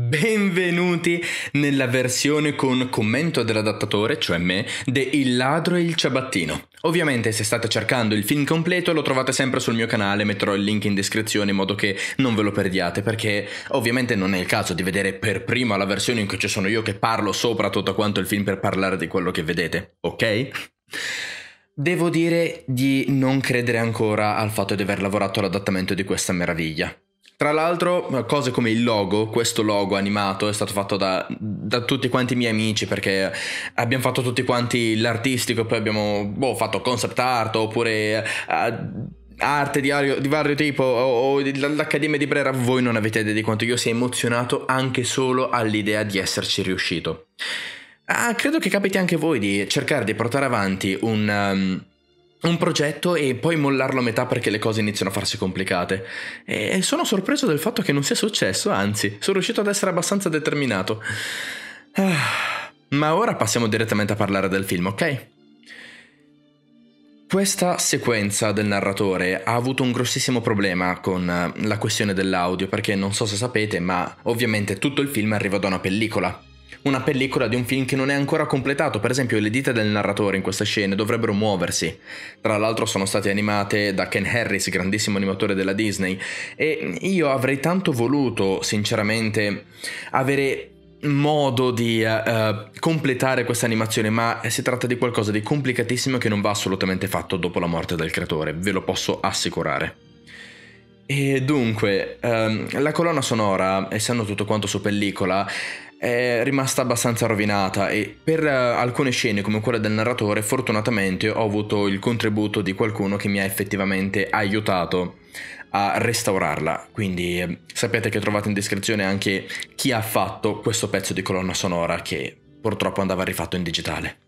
Mm. Benvenuti nella versione con commento dell'adattatore, cioè me, de Il ladro e il ciabattino. Ovviamente se state cercando il film completo lo trovate sempre sul mio canale, metterò il link in descrizione in modo che non ve lo perdiate, perché ovviamente non è il caso di vedere per prima la versione in cui ci sono io che parlo sopra tutto quanto il film per parlare di quello che vedete, ok? Devo dire di non credere ancora al fatto di aver lavorato all'adattamento di questa meraviglia. Tra l'altro, cose come il logo, questo logo animato è stato fatto da, da tutti quanti i miei amici perché abbiamo fatto tutti quanti l'artistico, poi abbiamo boh, fatto concept art oppure. Uh, arte di, ario, di, vario tipo o, o l'Accademia di Brera, voi non avete idea di quanto io sia emozionato anche solo all'idea di esserci riuscito. Ah, credo che capiti anche voi di cercare di portare avanti un, um, un progetto e poi mollarlo a metà perché le cose iniziano a farsi complicate. E sono sorpreso del fatto che non sia successo, anzi, sono riuscito ad essere abbastanza determinato. Ah, ma ora passiamo direttamente a parlare del film, ok? Questa sequenza del narratore ha avuto un grossissimo problema con eh, la questione dell'audio, perché non so se sapete, ma ovviamente tutto il film arriva da una pellicola una pellicola di un film che non è ancora completato, per esempio le dita del narratore in queste scene dovrebbero muoversi. Tra l'altro sono state animate da Ken Harris, grandissimo animatore della Disney, e io avrei tanto voluto, sinceramente, avere modo di uh, completare questa animazione, ma si tratta di qualcosa di complicatissimo che non va assolutamente fatto dopo la morte del creatore, ve lo posso assicurare. E dunque, um, la colonna sonora, essendo tutto quanto su pellicola, è rimasta abbastanza rovinata e per eh, alcune scene come quella del narratore fortunatamente ho avuto il contributo di qualcuno che mi ha effettivamente aiutato a restaurarla. Quindi eh, sapete che trovate in descrizione anche chi ha fatto questo pezzo di colonna sonora che purtroppo andava rifatto in digitale.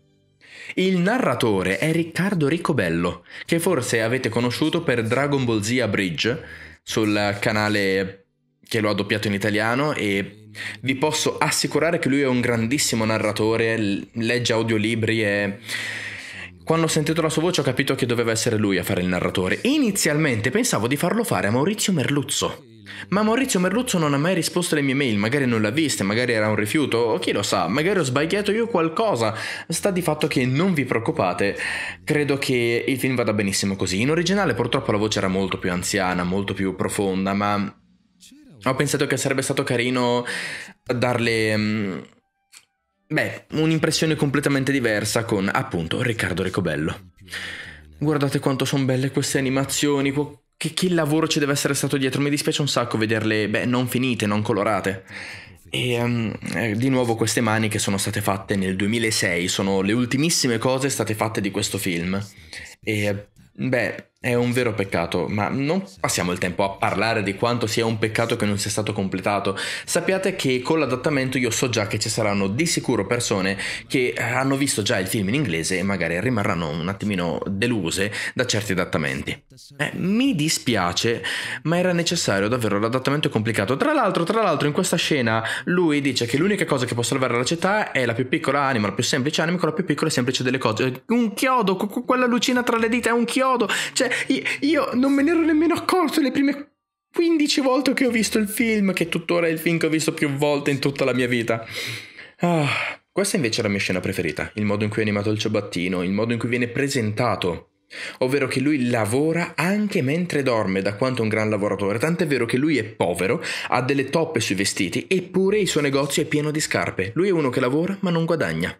Il narratore è Riccardo Riccobello, che forse avete conosciuto per Dragon Ball Z Bridge sul canale che lo ha doppiato in italiano e vi posso assicurare che lui è un grandissimo narratore, legge audiolibri e... Quando ho sentito la sua voce ho capito che doveva essere lui a fare il narratore. Inizialmente pensavo di farlo fare a Maurizio Merluzzo. Ma Maurizio Merluzzo non ha mai risposto alle mie mail, magari non l'ha vista, magari era un rifiuto, o chi lo sa, magari ho sbagliato io qualcosa. Sta di fatto che non vi preoccupate, credo che il film vada benissimo così. In originale purtroppo la voce era molto più anziana, molto più profonda, ma ho pensato che sarebbe stato carino darle... Mm, beh, un'impressione completamente diversa con, appunto, Riccardo Recobello. Guardate quanto sono belle queste animazioni, che, che lavoro ci deve essere stato dietro. Mi dispiace un sacco vederle, beh, non finite, non colorate. E um, di nuovo queste mani che sono state fatte nel 2006, sono le ultimissime cose state fatte di questo film. E beh, è un vero peccato, ma non passiamo il tempo a parlare di quanto sia un peccato che non sia stato completato. Sappiate che con l'adattamento io so già che ci saranno di sicuro persone che hanno visto già il film in inglese e magari rimarranno un attimino deluse da certi adattamenti. Eh, mi dispiace, ma era necessario davvero l'adattamento è complicato. Tra l'altro, tra l'altro, in questa scena lui dice che l'unica cosa che può salvare la città è la più piccola anima, la più semplice anima, con la più piccola e semplice delle cose. Un chiodo, quella lucina tra le dita è un chiodo. Cioè, io non me ne ero nemmeno accorto le prime 15 volte che ho visto il film, che tuttora è il film che ho visto più volte in tutta la mia vita. Ah, questa invece è la mia scena preferita, il modo in cui è animato il ciabattino, il modo in cui viene presentato. Ovvero che lui lavora anche mentre dorme, da quanto un gran lavoratore, tant'è vero che lui è povero, ha delle toppe sui vestiti, eppure il suo negozio è pieno di scarpe. Lui è uno che lavora ma non guadagna.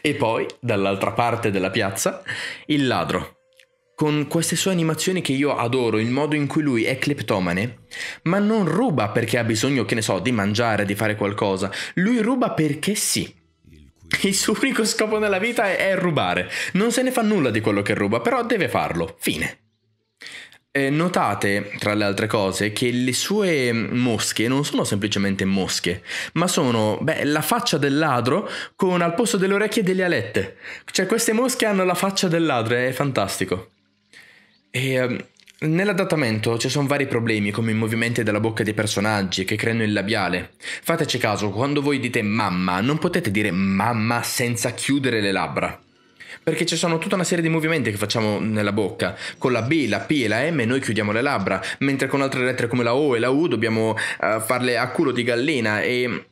E poi, dall'altra parte della piazza, il ladro, con queste sue animazioni che io adoro, il modo in cui lui è cleptomane, ma non ruba perché ha bisogno, che ne so, di mangiare, di fare qualcosa, lui ruba perché sì. Il suo unico scopo nella vita è, rubare, non se ne fa nulla di quello che ruba, però deve farlo, fine. notate, tra le altre cose, che le sue mosche non sono semplicemente mosche, ma sono beh, la faccia del ladro con al posto delle orecchie delle alette. Cioè queste mosche hanno la faccia del ladro, è fantastico. E ehm, Nell'adattamento ci sono vari problemi come i movimenti della bocca dei personaggi che creano il labiale. Fateci caso, quando voi dite mamma non potete dire mamma senza chiudere le labbra. Perché ci sono tutta una serie di movimenti che facciamo nella bocca. Con la B, la P e la M noi chiudiamo le labbra, mentre con altre lettere come la O e la U dobbiamo uh, farle a culo di gallina e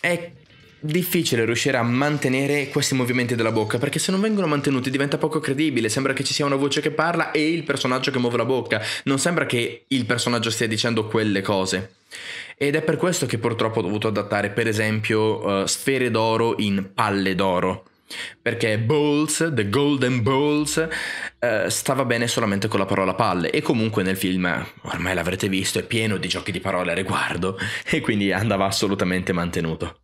è difficile riuscire a mantenere questi movimenti della bocca perché se non vengono mantenuti diventa poco credibile sembra che ci sia una voce che parla e il personaggio che muove la bocca non sembra che il personaggio stia dicendo quelle cose ed è per questo che purtroppo ho dovuto adattare per esempio uh, sfere d'oro in palle d'oro perché Bowls, The Golden Bowls, uh, eh, stava bene solamente con la parola palle e comunque nel film, ormai l'avrete visto, è pieno di giochi di parole a riguardo e quindi andava assolutamente mantenuto.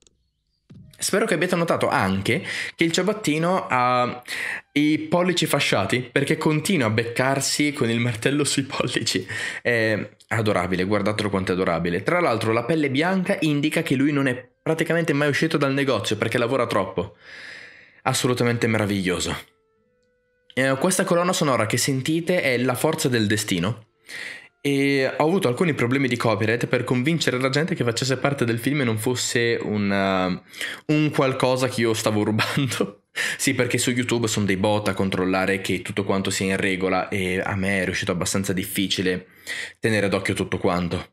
Spero che abbiate notato anche che il ciabattino ha i pollici fasciati perché continua a beccarsi con il martello sui pollici. È adorabile, guardatelo quanto è adorabile. Tra l'altro la pelle bianca indica che lui non è praticamente mai uscito dal negozio perché lavora troppo. Assolutamente meraviglioso. Eh, questa colonna sonora che sentite è La forza del destino e ho avuto alcuni problemi di copyright per convincere la gente che facesse parte del film e non fosse un, uh, un qualcosa che io stavo rubando. sì, perché su YouTube sono dei bot a controllare che tutto quanto sia in regola e a me è riuscito abbastanza difficile tenere d'occhio tutto quanto.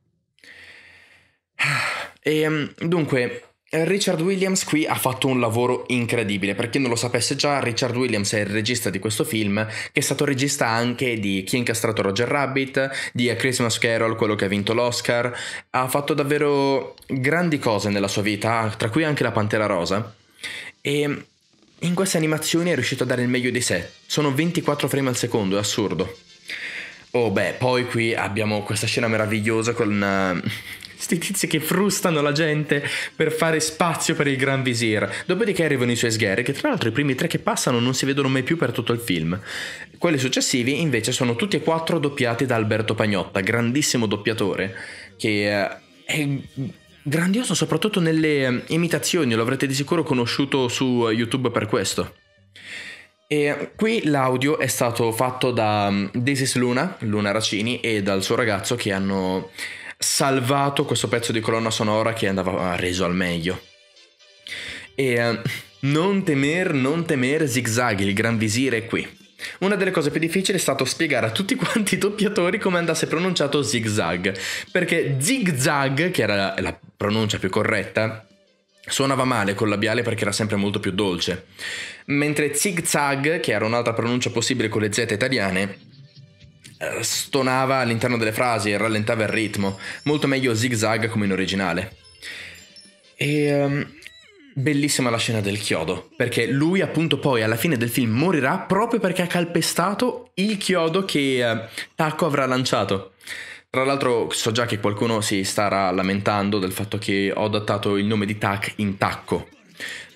E ehm, dunque, eh, Richard Williams qui ha fatto un lavoro incredibile, per chi non lo sapesse già Richard Williams è il regista di questo film che è stato regista anche di Chi ha incastrato Roger Rabbit, di A Christmas Carol, quello che ha vinto l'Oscar, ha fatto davvero grandi cose nella sua vita, tra cui anche La Pantera Rosa e in queste animazioni è riuscito a dare il meglio di sé, sono 24 frame al secondo, è assurdo. Oh beh, poi qui abbiamo questa scena meravigliosa con... Eh, sti tizi che frustano la gente per fare spazio per il Gran Visir. Dopodiché arrivano i suoi sgherri, che tra l'altro i primi tre che passano non si vedono mai più per tutto il film. Quelli successivi invece sono tutti e quattro doppiati da Alberto Pagnotta, grandissimo doppiatore, che eh, è grandioso soprattutto nelle eh, imitazioni, lo avrete di sicuro conosciuto su YouTube per questo. E qui l'audio è stato fatto da Desis mm, Luna, Luna Racini, e dal suo ragazzo che hanno salvato questo pezzo di colonna sonora che andava ah, reso al meglio. E eh, non temer, non temere Zigzag, il gran visire è qui. Una delle cose più difficili è stato spiegare a tutti quanti i doppiatori come andasse pronunciato zigzag, perché zigzag, che era la pronuncia più corretta, suonava male col labiale perché era sempre molto più dolce, mentre zigzag, che era un'altra pronuncia possibile con le z italiane, eh, stonava all'interno delle frasi e rallentava il ritmo, molto meglio zigzag come in originale. E um, bellissima la scena del chiodo, perché lui appunto poi alla fine del film morirà proprio perché ha calpestato il chiodo che uh, Taco avrà lanciato. Tra l'altro so già che qualcuno si starà lamentando del fatto che ho adattato il nome di Tac in Tacco,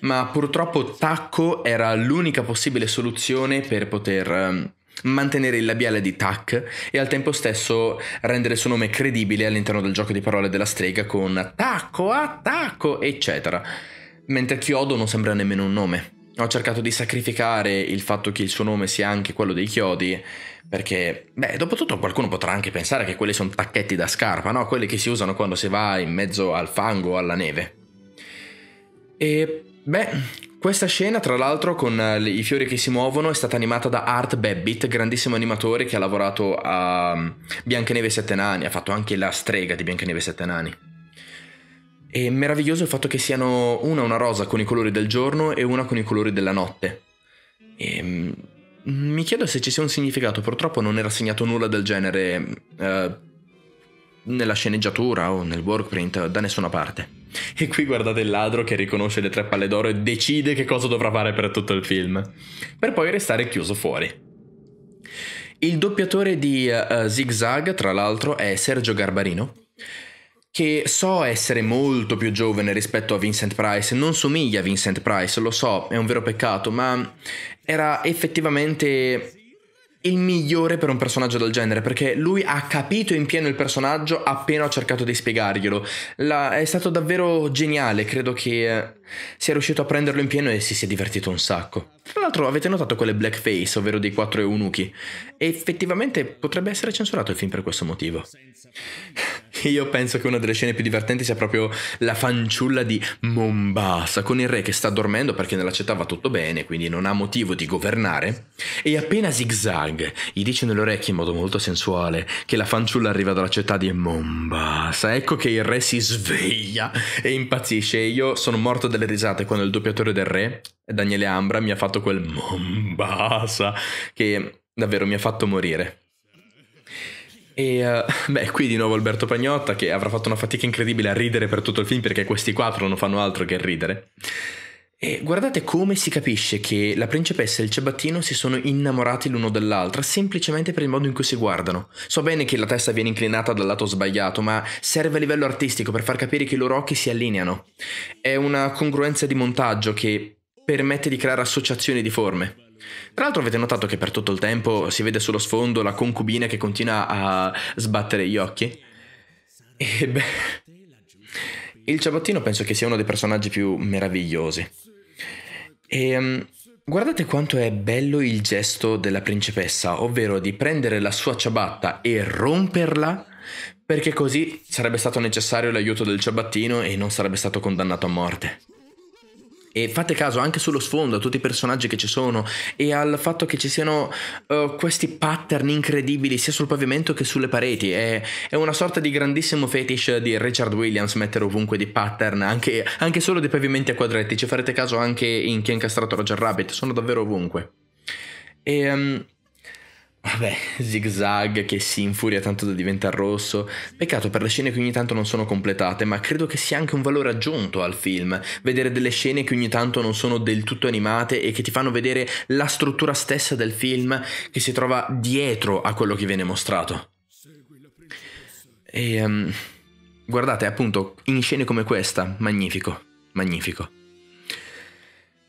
ma purtroppo Tacco era l'unica possibile soluzione per poter ehm, mantenere il labiale di Tac e al tempo stesso rendere il suo nome credibile all'interno del gioco di parole della strega con Tacco, Attacco, eccetera. Mentre Chiodo non sembra nemmeno un nome. Ho cercato di sacrificare il fatto che il suo nome sia anche quello dei chiodi, perché, beh, dopo tutto qualcuno potrà anche pensare che quelli sono tacchetti da scarpa, no? Quelli che si usano quando si va in mezzo al fango o alla neve. E, beh, questa scena, tra l'altro, con eh, i fiori che si muovono, è stata animata da Art Babbit, grandissimo animatore che ha lavorato a mm, Biancaneve e Sette Nani, ha fatto anche la strega di Biancaneve e Sette Nani. È meraviglioso il fatto che siano una una rosa con i colori del giorno e una con i colori della notte. E, mm, mi chiedo se ci sia un significato, purtroppo non era segnato nulla del genere mm, eh, nella sceneggiatura o nel workprint da nessuna parte. E qui guardate il ladro che riconosce le tre palle d'oro e decide che cosa dovrà fare per tutto il film, per poi restare chiuso fuori. Il doppiatore di uh, Zig tra l'altro, è Sergio Garbarino, che so essere molto più giovane rispetto a Vincent Price, non somiglia a Vincent Price, lo so, è un vero peccato, ma era effettivamente il migliore per un personaggio del genere, perché lui ha capito in pieno il personaggio appena ho cercato di spiegarglielo. La, è stato davvero geniale, credo che eh, sia riuscito a prenderlo in pieno e si sia divertito un sacco. Tra l'altro avete notato quelle blackface, ovvero dei quattro eunuchi? effettivamente potrebbe essere censurato il film per questo motivo. io penso che una delle scene più divertenti sia proprio la fanciulla di Mombasa con il re che sta dormendo perché nella città va tutto bene, quindi non ha motivo di governare. E appena zigzag gli dice nelle orecchie in modo molto sensuale che la fanciulla arriva dalla città di Mombasa, ecco che il re si sveglia e impazzisce. E io sono morto dalle risate quando il doppiatore del re, Daniele Ambra, mi ha fatto quel Mombasa che davvero mi ha fatto morire. E uh, beh, qui di nuovo Alberto Pagnotta che avrà fatto una fatica incredibile a ridere per tutto il film perché questi quattro non fanno altro che ridere. E guardate come si capisce che la principessa e il ciabattino si sono innamorati l'uno dell'altra semplicemente per il modo in cui si guardano. So bene che la testa viene inclinata dal lato sbagliato, ma serve a livello artistico per far capire che i loro occhi si allineano. È una congruenza di montaggio che permette di creare associazioni di forme. Tra l'altro avete notato che per tutto il tempo si vede sullo sfondo la concubina che continua a sbattere gli occhi? E beh, il ciabattino penso che sia uno dei personaggi più meravigliosi. E um, guardate quanto è bello il gesto della principessa, ovvero di prendere la sua ciabatta e romperla, perché così sarebbe stato necessario l'aiuto del ciabattino e non sarebbe stato condannato a morte. E fate caso anche sullo sfondo, a tutti i personaggi che ci sono e al fatto che ci siano uh, questi pattern incredibili sia sul pavimento che sulle pareti. È, è, una sorta di grandissimo fetish di Richard Williams mettere ovunque di pattern, anche, anche solo dei pavimenti a quadretti. Ci farete caso anche in Chi ha incastrato Roger Rabbit, sono davvero ovunque. E, um, Vabbè, zigzag che si infuria tanto da diventare rosso. Peccato per le scene che ogni tanto non sono completate, ma credo che sia anche un valore aggiunto al film. Vedere delle scene che ogni tanto non sono del tutto animate e che ti fanno vedere la struttura stessa del film che si trova dietro a quello che viene mostrato. E um, guardate, appunto, in scene come questa, magnifico, magnifico.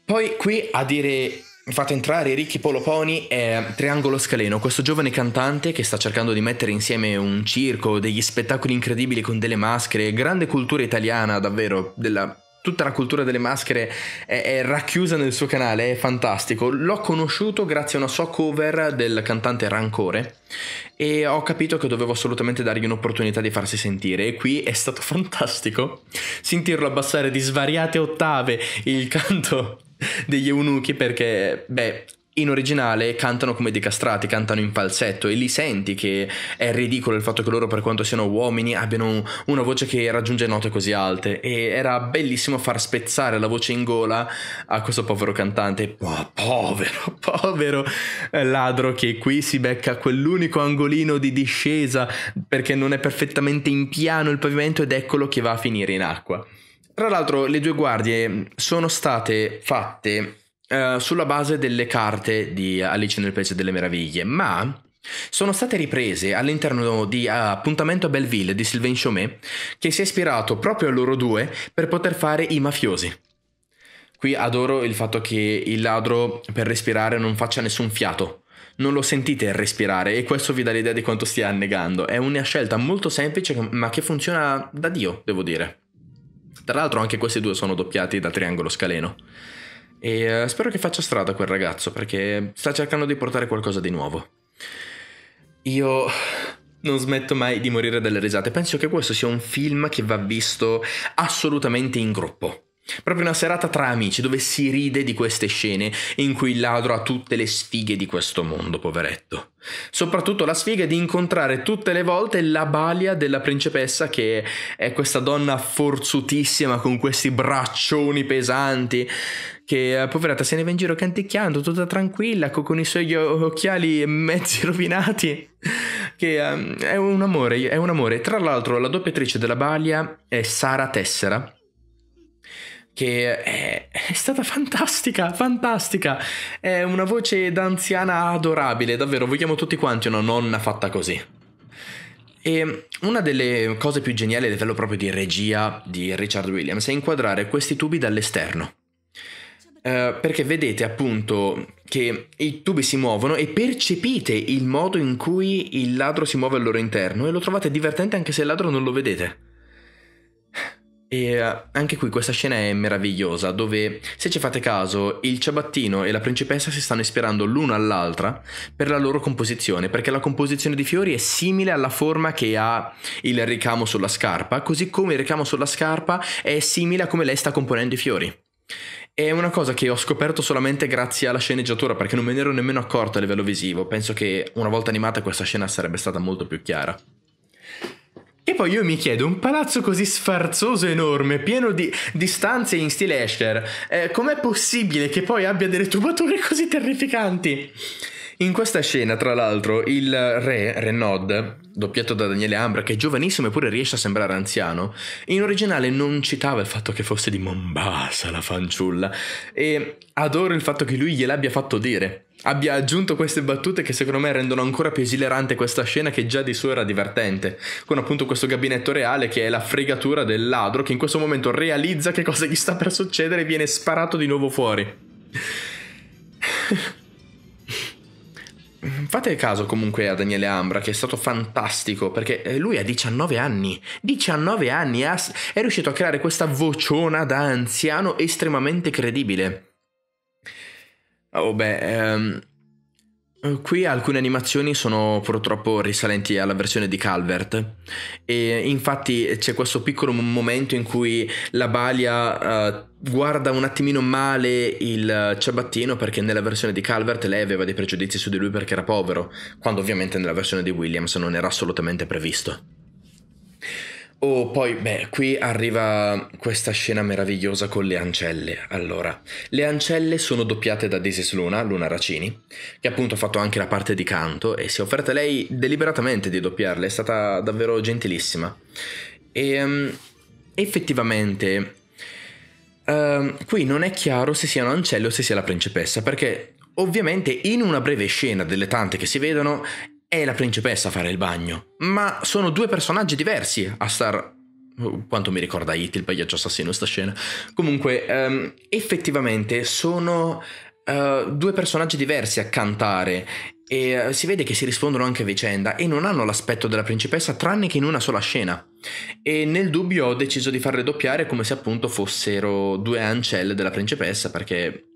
Poi qui a dire fatto entrare Ricky Poloponi e Triangolo Scaleno, questo giovane cantante che sta cercando di mettere insieme un circo, degli spettacoli incredibili con delle maschere, grande cultura italiana davvero, della tutta la cultura delle maschere è, è, racchiusa nel suo canale, è fantastico. L'ho conosciuto grazie a una sua cover del cantante Rancore e ho capito che dovevo assolutamente dargli un'opportunità di farsi sentire e qui è stato fantastico sentirlo abbassare di svariate ottave il canto degli eunuchi perché, beh, in originale cantano come dei castrati, cantano in falsetto e li senti che è ridicolo il fatto che loro per quanto siano uomini abbiano una voce che raggiunge note così alte e era bellissimo far spezzare la voce in gola a questo povero cantante, oh, povero, povero eh, ladro che qui si becca quell'unico angolino di discesa perché non è perfettamente in piano il pavimento ed eccolo che va a finire in acqua. Tra l'altro le due guardie mm, sono state fatte uh, sulla base delle carte di Alice nel Paese delle Meraviglie, ma sono state riprese all'interno di uh, Appuntamento a Belleville di Sylvain Chaumet, che si è ispirato proprio a loro due per poter fare i mafiosi. Qui adoro il fatto che il ladro per respirare non faccia nessun fiato. Non lo sentite respirare e questo vi dà l'idea di quanto stia annegando. È una scelta molto semplice ma che funziona da Dio, devo dire. Tra l'altro anche questi due sono doppiati da Triangolo Scaleno. E uh, spero che faccia strada quel ragazzo perché sta cercando di portare qualcosa di nuovo. Io non smetto mai di morire dalle risate. Penso che questo sia un film che va visto assolutamente in gruppo. Proprio una serata tra amici dove si ride di queste scene in cui il ladro ha tutte le sfighe di questo mondo, poveretto. Soprattutto la sfiga di incontrare tutte le volte la balia della principessa che è questa donna forzutissima con questi braccioni pesanti che eh, poveretta se ne va in giro canticchiando tutta tranquilla con i suoi occhiali mezzi rovinati che um, è un amore, è un amore. Tra l'altro la doppiatrice della balia è Sara Tessera che è, è, stata fantastica, fantastica. È una voce d'anziana adorabile, davvero, vogliamo tutti quanti una nonna fatta così. E una delle cose più geniali a livello proprio di regia di Richard Williams è inquadrare questi tubi dall'esterno. Eh, perché vedete appunto che i tubi si muovono e percepite il modo in cui il ladro si muove al loro interno e lo trovate divertente anche se il ladro non lo vedete. E eh, anche qui questa scena è meravigliosa, dove se ci fate caso, il ciabattino e la principessa si stanno ispirando l'una all'altra per la loro composizione, perché la composizione di fiori è simile alla forma che ha il ricamo sulla scarpa, così come il ricamo sulla scarpa è simile a come lei sta componendo i fiori. È una cosa che ho scoperto solamente grazie alla sceneggiatura, perché non me ne ero nemmeno accorto a livello visivo. Penso che una volta animata questa scena sarebbe stata molto più chiara. E poi io mi chiedo, un palazzo così sfarzoso, enorme, pieno di, di stanze in stile Escher, eh, com'è possibile che poi abbia delle tubature così terrificanti? In questa scena, tra l'altro, il re, Renod, doppiato da Daniele Ambra, che è giovanissimo eppure riesce a sembrare anziano, in originale non citava il fatto che fosse di Mombasa la fanciulla e adoro il fatto che lui gliel'abbia fatto dire abbia aggiunto queste battute che secondo me rendono ancora più esilerante questa scena che già di suo era divertente, con appunto questo gabinetto reale che è la fregatura del ladro che in questo momento realizza che cosa gli sta per succedere e viene sparato di nuovo fuori. Fate caso comunque a Daniele Ambra che è stato fantastico perché eh, lui ha 19 anni, 19 anni, è riuscito a creare questa vociona da anziano estremamente credibile. Oh beh, um, qui alcune animazioni sono purtroppo risalenti alla versione di Calvert e infatti c'è questo piccolo momento in cui la balia uh, guarda un attimino male il ciabattino perché nella versione di Calvert lei aveva dei pregiudizi su di lui perché era povero, quando ovviamente nella versione di Williams non era assolutamente previsto. Oh, poi, beh, qui arriva questa scena meravigliosa con le ancelle. Allora, le ancelle sono doppiate da Desis Luna, Luna Racini, che appunto ha fatto anche la parte di canto e si è offerta lei deliberatamente di doppiarle, è stata davvero gentilissima. E um, effettivamente, um, qui non è chiaro se siano ancelle o se sia la principessa, perché ovviamente in una breve scena delle tante che si vedono e la principessa a fare il bagno, ma sono due personaggi diversi a star... Oh, quanto mi ricorda It, il pagliaccio assassino, sta scena. Comunque, um, effettivamente sono uh, due personaggi diversi a cantare e eh, si vede che si rispondono anche a vicenda e non hanno l'aspetto della principessa tranne che in una sola scena. E nel dubbio ho deciso di farle doppiare come se appunto fossero due ancelle della principessa perché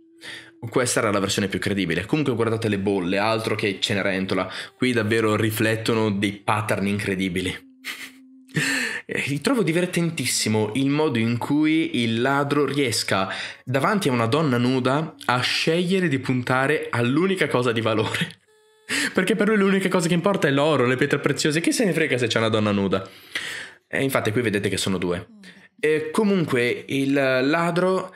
questa era la versione più credibile. Comunque guardate le bolle, altro che Cenerentola, qui davvero riflettono dei pattern incredibili. Eh, trovo divertentissimo il modo in cui il ladro riesca, davanti a una donna nuda, a scegliere di puntare all'unica cosa di valore. Perché per lui l'unica cosa che importa è l'oro, le pietre preziose, chi se ne frega se c'è una donna nuda. E eh, infatti qui vedete che sono due. Mm. E eh, comunque il ladro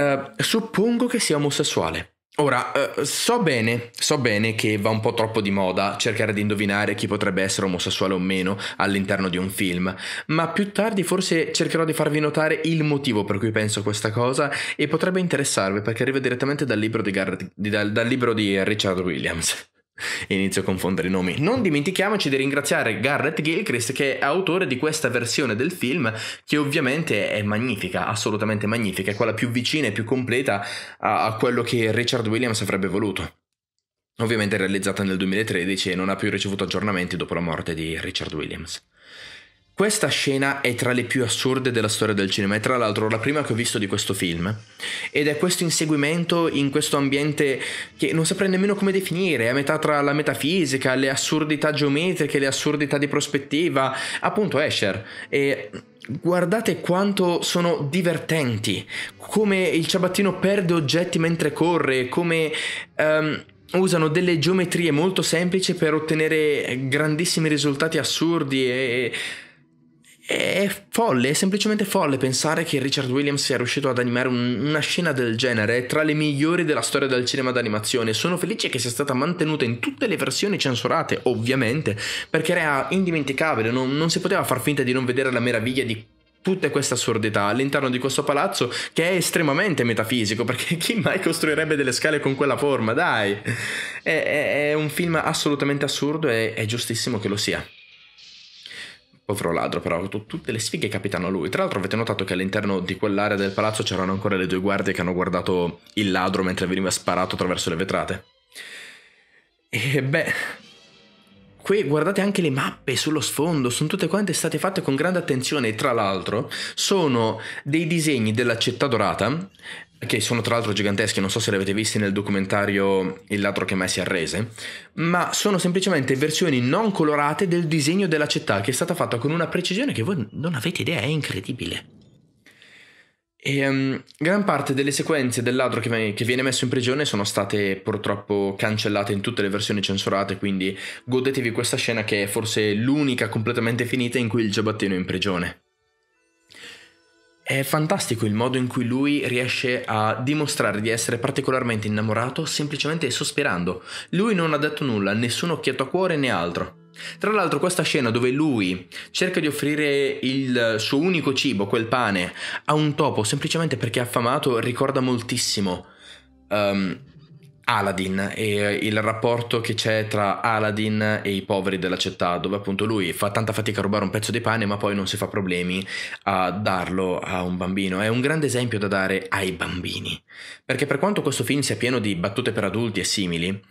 eh, suppongo che sia omosessuale. Ora, uh, so bene, so bene che va un po' troppo di moda cercare di indovinare chi potrebbe essere omosessuale o meno all'interno di un film, ma più tardi forse cercherò di farvi notare il motivo per cui penso questa cosa e potrebbe interessarvi perché arriva direttamente dal libro di, Garrett, di, dal, dal libro di Richard Williams e inizio a confondere i nomi. Non dimentichiamoci di ringraziare Garrett Gilchrist che è autore di questa versione del film che ovviamente è magnifica, assolutamente magnifica, è quella più vicina e più completa a, a quello che Richard Williams avrebbe voluto. Ovviamente realizzata nel 2013 e non ha più ricevuto aggiornamenti dopo la morte di Richard Williams. Questa scena è tra le più assurde della storia del cinema, è tra l'altro la prima che ho visto di questo film. Ed è questo inseguimento in questo ambiente che non saprei nemmeno come definire, è a metà tra la metafisica, le assurdità geometriche, le assurdità di prospettiva, appunto Escher. E guardate quanto sono divertenti, come il ciabattino perde oggetti mentre corre, come... Um, usano delle geometrie molto semplici per ottenere grandissimi risultati assurdi e è folle, è semplicemente folle pensare che Richard Williams sia riuscito ad animare un, una scena del genere, è tra le migliori della storia del cinema d'animazione. Sono felice che sia stata mantenuta in tutte le versioni censurate, ovviamente, perché era indimenticabile, non, non si poteva far finta di non vedere la meraviglia di tutte queste assurdità all'interno di questo palazzo che è estremamente metafisico perché chi mai costruirebbe delle scale con quella forma dai è, è, è un film assolutamente assurdo e è giustissimo che lo sia Povero ladro, però, tutte le sfighe capitano a lui. Tra l'altro, avete notato che all'interno di quell'area del palazzo c'erano ancora le due guardie che hanno guardato il ladro mentre veniva sparato attraverso le vetrate. E beh, qui guardate anche le mappe sullo sfondo, sono tutte quante state fatte con grande attenzione. E tra l'altro, sono dei disegni della città dorata che sono tra l'altro giganteschi, non so se li avete visti nel documentario Il ladro che mai si arrese, ma sono semplicemente versioni non colorate del disegno della città che è stata fatta con una precisione che voi non avete idea, è incredibile. E um, gran parte delle sequenze del ladro che, che viene messo in prigione sono state purtroppo cancellate in tutte le versioni censurate, quindi godetevi questa scena che è forse l'unica completamente finita in cui il giabattino è in prigione. È fantastico il modo in cui lui riesce a dimostrare di essere particolarmente innamorato semplicemente sospirando. Lui non ha detto nulla, nessun occhietto a cuore né altro. Tra l'altro questa scena dove lui cerca di offrire il suo unico cibo, quel pane, a un topo semplicemente perché è affamato ricorda moltissimo um, Aladdin e il rapporto che c'è tra Aladdin e i poveri della città, dove appunto lui fa tanta fatica a rubare un pezzo di pane, ma poi non si fa problemi a darlo a un bambino. È un grande esempio da dare ai bambini, perché per quanto questo film sia pieno di battute per adulti e simili,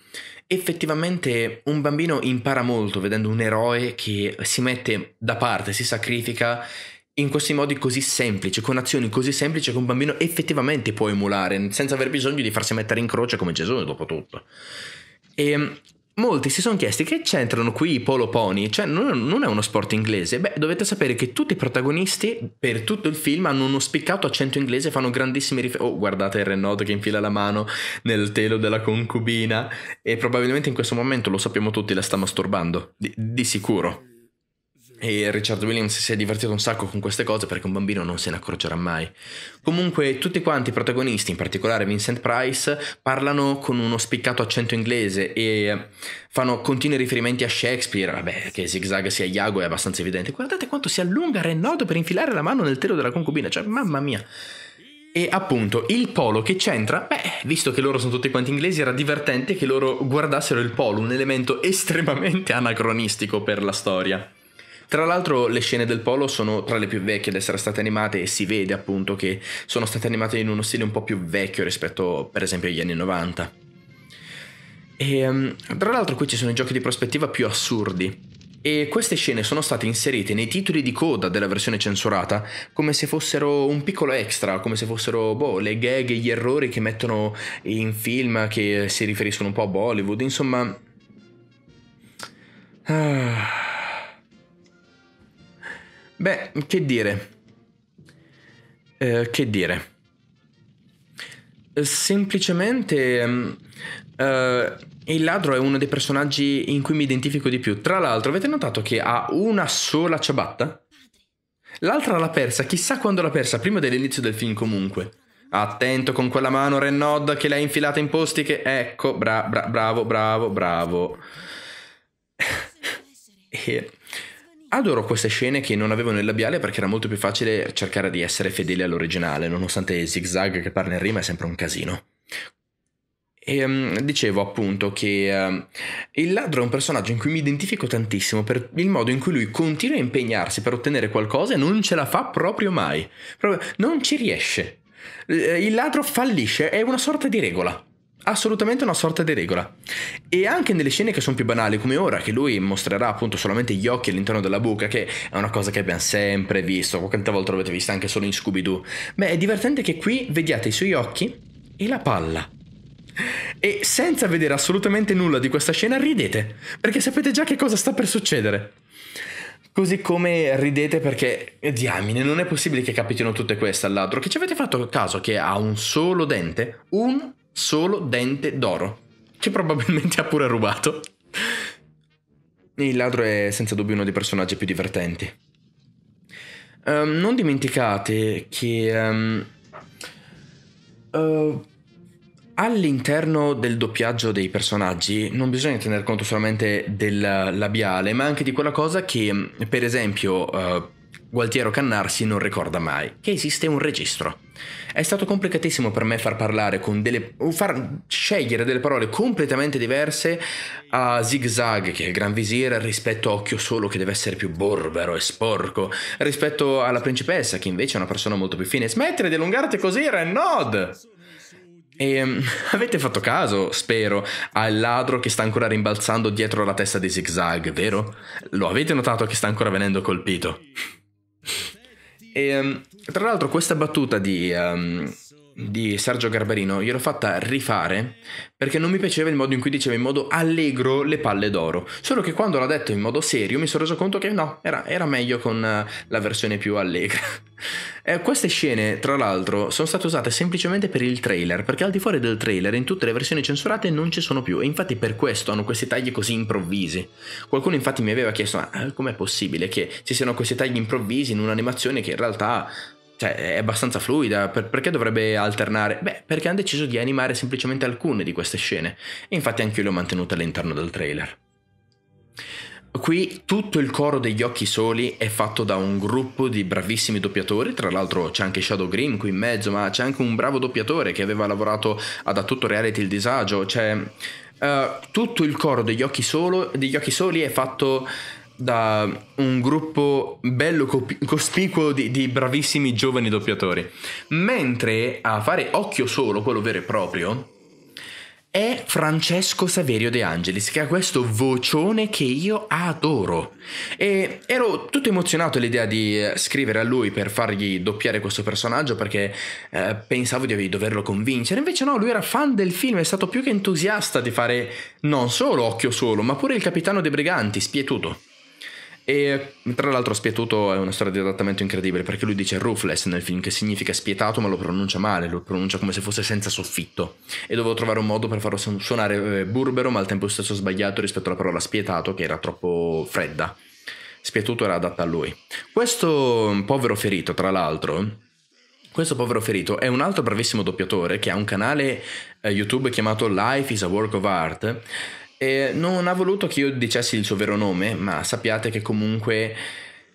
effettivamente un bambino impara molto vedendo un eroe che si mette da parte, si sacrifica in questi modi così semplici, con azioni così semplici che un bambino effettivamente può emulare, senza aver bisogno di farsi mettere in croce come Gesù, dopo tutto. E ehm, molti si sono chiesti che c'entrano qui i polo pony, cioè non, è uno sport inglese. Beh, dovete sapere che tutti i protagonisti per tutto il film hanno uno spiccato accento inglese, fanno grandissimi riferimenti. Oh, guardate il Renaud che infila la mano nel telo della concubina e probabilmente in questo momento lo sappiamo tutti, la sta masturbando, di, di sicuro. E Richard Williams si è divertito un sacco con queste cose perché un bambino non se ne accorgerà mai. Comunque tutti quanti i protagonisti, in particolare Vincent Price, parlano con uno spiccato accento inglese e eh, fanno continui riferimenti a Shakespeare, vabbè che zigzag sia Iago è abbastanza evidente. Guardate quanto si allunga Rennodo per infilare la mano nel telo della concubina, cioè mamma mia. E appunto il polo che c'entra, beh, visto che loro sono tutti quanti inglesi, era divertente che loro guardassero il polo, un elemento estremamente anacronistico per la storia. Tra l'altro le scene del polo sono tra le più vecchie ad essere state animate e si vede appunto che sono state animate in uno stile un po' più vecchio rispetto per esempio agli anni 90. E, ehm, tra l'altro qui ci sono i giochi di prospettiva più assurdi. E queste scene sono state inserite nei titoli di coda della versione censurata come se fossero un piccolo extra, come se fossero boh, le gag e gli errori che mettono in film che si riferiscono un po' a Bollywood, insomma... Ah. Beh, che dire? Eh, che dire? Eh, semplicemente um, il ladro è uno dei personaggi in cui mi identifico di più. Tra l'altro, avete notato che ha una sola ciabatta? L'altra l'ha persa, chissà quando l'ha persa, prima dell'inizio del film comunque. Attento con quella mano, Renod, che l'ha infilata in posti che... Ecco, bra- bra- bravo, bravo, bravo. e... Adoro queste scene che non avevo nel labiale perché era molto più facile cercare di essere fedele all'originale, nonostante il Zigzag che parla in rima è sempre un casino. E, um, dicevo appunto che um, il ladro è un personaggio in cui mi identifico tantissimo per il modo in cui lui continua a impegnarsi per ottenere qualcosa e non ce la fa proprio mai. Proprio non ci riesce. Il ladro fallisce, è una sorta di regola assolutamente una sorta di regola. E anche nelle scene che sono più banali, come ora, che lui mostrerà appunto solamente gli occhi all'interno della buca, che è una cosa che abbiamo sempre visto, quante volte l'avete vista anche solo in Scooby-Doo. Beh, è divertente che qui vediate i suoi occhi e la palla. E senza vedere assolutamente nulla di questa scena ridete, perché sapete già che cosa sta per succedere. Così come ridete perché, eh, diamine, non è possibile che capitino tutte queste al ladro, che ci avete fatto caso che ha un solo dente? Un solo dente d'oro, che probabilmente ha pure rubato. Il ladro è senza dubbio uno dei personaggi più divertenti. Um, non dimenticate che um, uh, all'interno del doppiaggio dei personaggi non bisogna tener conto solamente del labiale, ma anche di quella cosa che, per esempio, uh, Gualtiero Cannarsi non ricorda mai che esiste un registro. È stato complicatissimo per me far parlare con delle. far scegliere delle parole completamente diverse a Zigzag, che è il Gran Visire, rispetto a Occhio Solo, che deve essere più borbero e sporco, rispetto alla Principessa, che invece è una persona molto più fine. Smettere di allungarti così, Renod! E um, avete fatto caso, spero, al ladro che sta ancora rimbalzando dietro la testa di Zigzag, vero? Lo avete notato che sta ancora venendo colpito? E, ehm, tra l'altro questa battuta di, um, Mm. di Sergio Garbarino gliel'ho fatta rifare perché non mi piaceva il modo in cui diceva in modo allegro le palle d'oro. Solo che quando l'ha detto in modo serio mi sono reso conto che no, era, era meglio con eh, la versione più allegra. Eh, queste scene, tra l'altro, sono state usate semplicemente per il trailer, perché al di fuori del trailer in tutte le versioni censurate non ci sono più, e infatti per questo hanno questi tagli così improvvisi. Qualcuno infatti mi aveva chiesto, ma ah, com'è possibile che ci siano questi tagli improvvisi in un'animazione che in realtà cioè, è abbastanza fluida, per, perché dovrebbe alternare? Beh, perché hanno deciso di animare semplicemente alcune di queste scene, e infatti anche io le ho mantenute all'interno del trailer. Qui tutto il coro degli occhi soli è fatto da un gruppo di bravissimi doppiatori, tra l'altro c'è anche Shadow Grimm qui in mezzo, ma c'è anche un bravo doppiatore che aveva lavorato ad A Tutto Reality il Disagio, cioè uh, tutto il coro degli occhi, solo, degli occhi soli è fatto da un gruppo bello copi- cospicuo di, di, bravissimi giovani doppiatori, mentre a fare occhio solo, quello vero e proprio, è Francesco Saverio De Angelis, che ha questo vocione che io adoro. E ero tutto emozionato all'idea di eh, scrivere a lui per fargli doppiare questo personaggio perché eh, pensavo di doverlo convincere. Invece no, lui era fan del film, è stato più che entusiasta di fare non solo Occhio Solo, ma pure il capitano dei briganti, spietuto. E tra l'altro spietuto è una storia di adattamento incredibile perché lui dice roofless nel film che significa spietato ma lo pronuncia male, lo pronuncia come se fosse senza soffitto e dovevo trovare un modo per farlo suonare eh, burbero ma al tempo stesso sbagliato rispetto alla parola spietato che era troppo fredda. Spietato era adatta a lui. Questo povero ferito tra l'altro questo povero ferito è un altro bravissimo doppiatore che ha un canale eh, YouTube chiamato Life is a Work of Art e non ha voluto che io dicessi il suo vero nome, ma sappiate che comunque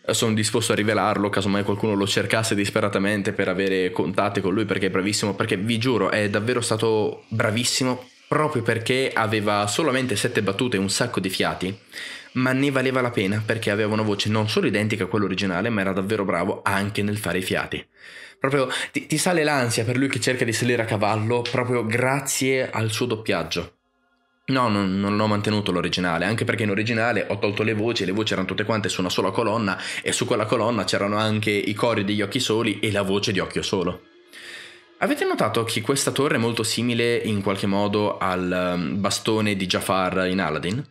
eh, sono disposto a rivelarlo, casomai qualcuno lo cercasse disperatamente per avere contatti con lui perché è bravissimo, perché vi giuro è davvero stato bravissimo proprio perché aveva solamente sette battute e un sacco di fiati, ma ne valeva la pena perché aveva una voce non solo identica a quella originale, ma era davvero bravo anche nel fare i fiati. Proprio ti, ti sale l'ansia per lui che cerca di salire a cavallo proprio grazie al suo doppiaggio. No, non, non, l'ho mantenuto l'originale, anche perché in originale ho tolto le voci, le voci erano tutte quante su una sola colonna e su quella colonna c'erano anche i cori degli occhi soli e la voce di occhio solo. Avete notato che questa torre è molto simile in qualche modo al um, bastone di Jafar in Aladdin?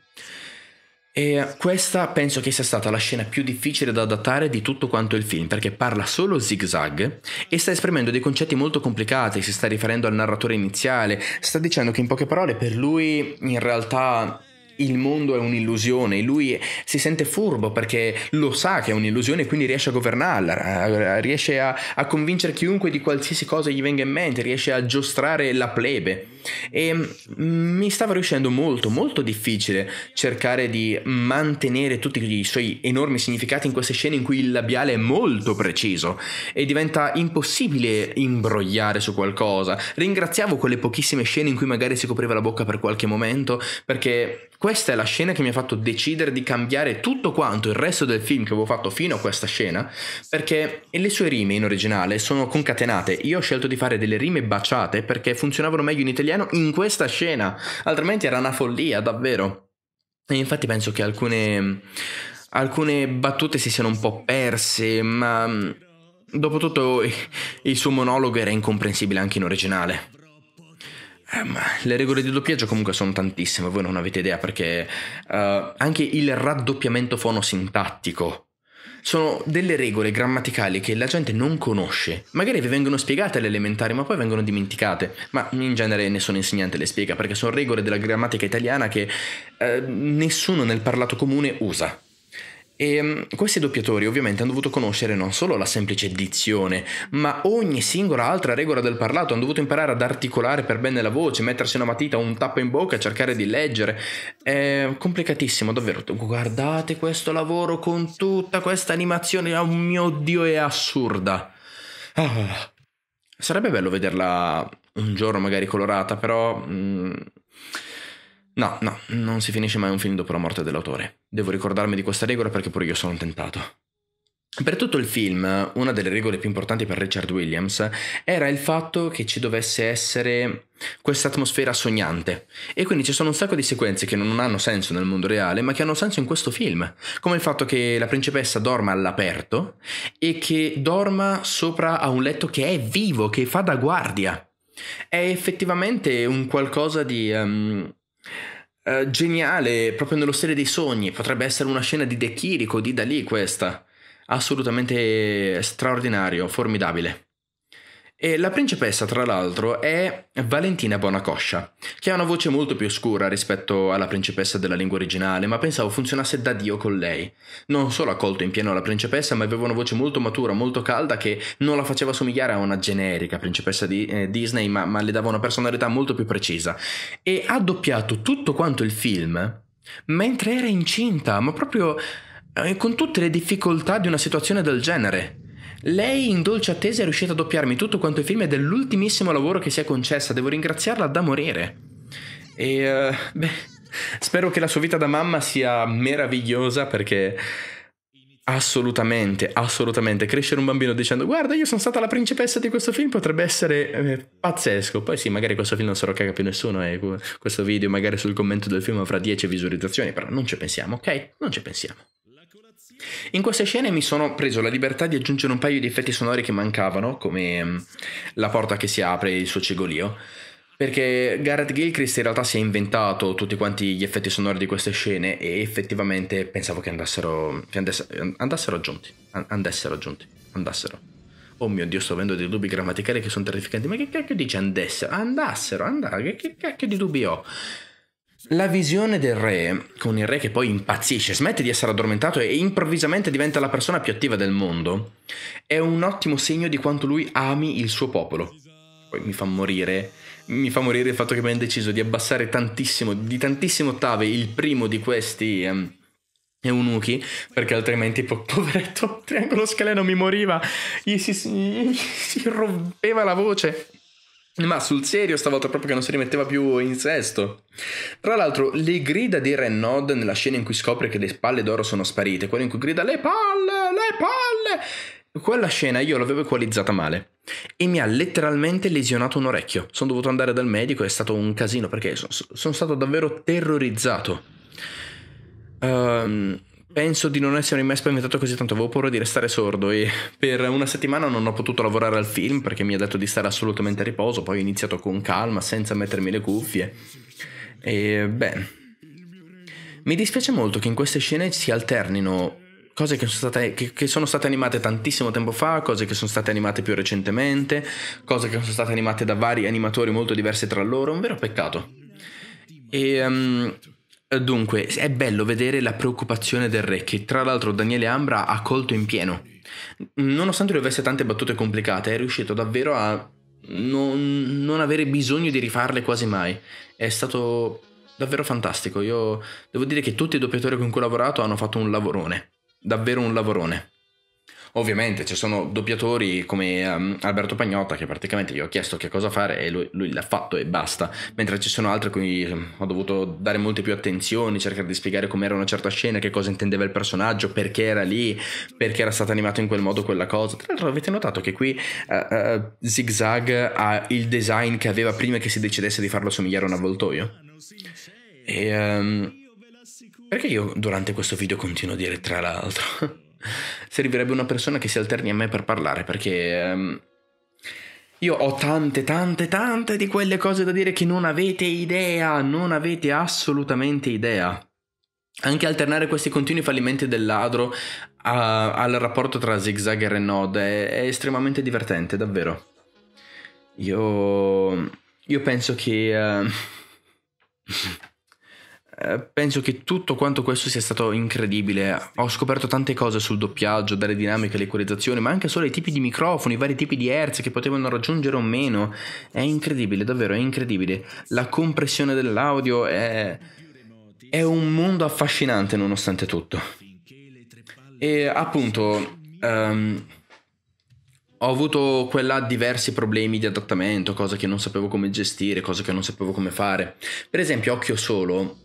E questa penso che sia stata la scena più difficile da adattare di tutto quanto il film, perché parla solo zigzag e sta esprimendo dei concetti molto complicati, si sta riferendo al narratore iniziale, sta dicendo che in poche parole per lui in realtà il mondo è un'illusione, lui si sente furbo perché lo sa che è un'illusione e quindi riesce a governarla, eh, riesce a, a convincere chiunque di qualsiasi cosa gli venga in mente, riesce a giostrare la plebe e mm, mi stava riuscendo molto molto difficile cercare di mantenere tutti i suoi enormi significati in queste scene in cui il labiale è molto preciso e diventa impossibile imbrogliare su qualcosa. Ringraziavo quelle pochissime scene in cui magari si copriva la bocca per qualche momento perché questa è la scena che mi ha fatto decidere di cambiare tutto quanto il resto del film che avevo fatto fino a questa scena perché le sue rime in originale sono concatenate. Io ho scelto di fare delle rime baciate perché funzionavano meglio in italiano brasiliano in questa scena, altrimenti era una follia, davvero. E infatti penso che alcune, alcune battute si siano un po' perse, ma mm, dopotutto il suo monologo era incomprensibile anche in originale. Eh, le regole di doppiaggio comunque sono tantissime, voi non avete idea perché uh, anche il raddoppiamento fonosintattico sono delle regole grammaticali che la gente non conosce. Magari vi vengono spiegate alle elementari, ma poi vengono dimenticate. Ma in genere nessun insegnante le spiega, perché sono regole della grammatica italiana che eh, nessuno nel parlato comune usa. E ehm, questi doppiatori ovviamente hanno dovuto conoscere non solo la semplice dizione, ma ogni singola altra regola del parlato, hanno dovuto imparare ad articolare per bene la voce, mettersi una matita, un tappo in bocca, cercare di leggere. È complicatissimo, davvero. Guardate questo lavoro con tutta questa animazione, oh mio dio, è assurda. Ah. Sarebbe bello vederla un giorno magari colorata, però... Mh, mm, No, no, non si finisce mai un film dopo la morte dell'autore. Devo ricordarmi di questa regola perché pure io sono tentato. Per tutto il film, una delle regole più importanti per Richard Williams era il fatto che ci dovesse essere questa atmosfera sognante. E quindi ci sono un sacco di sequenze che non hanno senso nel mondo reale, ma che hanno senso in questo film. Come il fatto che la principessa dorma all'aperto e che dorma sopra a un letto che è vivo, che fa da guardia. È effettivamente un qualcosa di... Um, Uh, geniale, proprio nello stile dei sogni. Potrebbe essere una scena di De Chirico, di Dalì questa. Assolutamente straordinario, formidabile. E la principessa, tra l'altro, è Valentina Bonacoscia, che ha una voce molto più scura rispetto alla principessa della lingua originale, ma pensavo funzionasse da Dio con lei. Non solo ha colto in pieno la principessa, ma aveva una voce molto matura, molto calda, che non la faceva somigliare a una generica principessa di eh, Disney, ma, ma le dava una personalità molto più precisa. E ha doppiato tutto quanto il film mentre era incinta, ma proprio eh, con tutte le difficoltà di una situazione del genere. Lei in dolce attesa è riuscita a doppiarmi tutto quanto il film ed è l'ultimissimo lavoro che si è concessa, devo ringraziarla da morire. E uh, beh, spero che la sua vita da mamma sia meravigliosa perché assolutamente, assolutamente crescere un bambino dicendo "Guarda, io sono stata la principessa di questo film" potrebbe essere eh, pazzesco. Poi sì, magari questo film non sarò caga più nessuno e eh, questo video magari sul commento del film avrà 10 visualizzazioni, però non ci pensiamo, ok? Non ci pensiamo. In queste scene mi sono preso la libertà di aggiungere un paio di effetti sonori che mancavano, come mm, la porta che si apre e il suo cegolio, perché Garrett Gilchrist in realtà si è inventato tutti quanti gli effetti sonori di queste scene e effettivamente pensavo che andassero, che andassero, andassero aggiunti, andassero aggiunti, andassero. Oh mio Dio, sto avendo dei dubbi grammaticali che sono terrificanti. Ma che cacchio dice andassero? Andassero, andassero, che cacchio di dubbi ho? La visione del re, con il re che poi impazzisce, smette di essere addormentato e improvvisamente diventa la persona più attiva del mondo, è un ottimo segno di quanto lui ami il suo popolo. Poi mi fa morire mi fa morire il fatto che abbiamo deciso di abbassare tantissimo, di tantissime ottave il primo di questi um, eunuchi, perché altrimenti, po- poveretto, triangolo scaleno mi moriva, gli si, gli si rompeva la voce. Ma sul serio stavolta proprio che non si rimetteva più in sesto. Tra l'altro le grida di Rennod nella scena in cui scopre che le palle d'oro sono sparite, quella in cui grida le palle, le palle, quella scena io l'avevo equalizzata male e mi ha letteralmente lesionato un orecchio. Sono dovuto andare dal medico, è stato un casino perché sono, sono stato davvero terrorizzato. Ehm... Um, Penso di non essermi mai spaventato così tanto, avevo paura di restare sordo e per una settimana non ho potuto lavorare al film perché mi ha detto di stare assolutamente a riposo, poi ho iniziato con calma, senza mettermi le cuffie. E beh, mi dispiace molto che in queste scene si alternino cose che sono, state, che, che sono, state, animate tantissimo tempo fa, cose che sono state animate più recentemente, cose che sono state animate da vari animatori molto diversi tra loro, un vero peccato. E um, eh, dunque, è bello vedere la preoccupazione del re, che tra l'altro Daniele Ambra ha colto in pieno. Nonostante lui avesse tante battute complicate, è riuscito davvero a non, non avere bisogno di rifarle quasi mai. È stato davvero fantastico. Io devo dire che tutti i doppiatori con cui ho lavorato hanno fatto un lavorone. Davvero un lavorone. Ovviamente ci sono doppiatori come um, Alberto Pagnotta che praticamente gli ho chiesto che cosa fare e lui, lui l'ha fatto e basta, mentre ci sono altri cui ehm, ho dovuto dare molte più attenzioni, cercare di spiegare com'era una certa scena, che cosa intendeva il personaggio, perché era lì, perché era stato animato in quel modo quella cosa. Tra l'altro avete notato che qui uh, uh, Zigzag ha il design che aveva prima che si decidesse di farlo somigliare a un avvoltoio? E... Um, perché io durante questo video continuo a dire tra l'altro? servirebbe una persona che si alterni a me per parlare perché um, io ho tante, tante, tante di quelle cose da dire che non avete idea, non avete assolutamente idea. Anche alternare questi continui fallimenti del ladro a, al rapporto tra Zigzag e Renaud è, è estremamente divertente, davvero. Io, io penso che... Uh, eh, penso che tutto quanto questo sia stato incredibile. Ho scoperto tante cose sul doppiaggio, dalle dinamiche all'equalizzazione, ma anche solo i tipi di microfoni, i vari tipi di hertz che potevano raggiungere o meno. È incredibile, davvero, è incredibile. La compressione dell'audio è... è un mondo affascinante nonostante tutto. E appunto... Um, ho avuto quella diversi problemi di adattamento, cose che non sapevo come gestire, cose che non sapevo come fare. Per esempio, occhio solo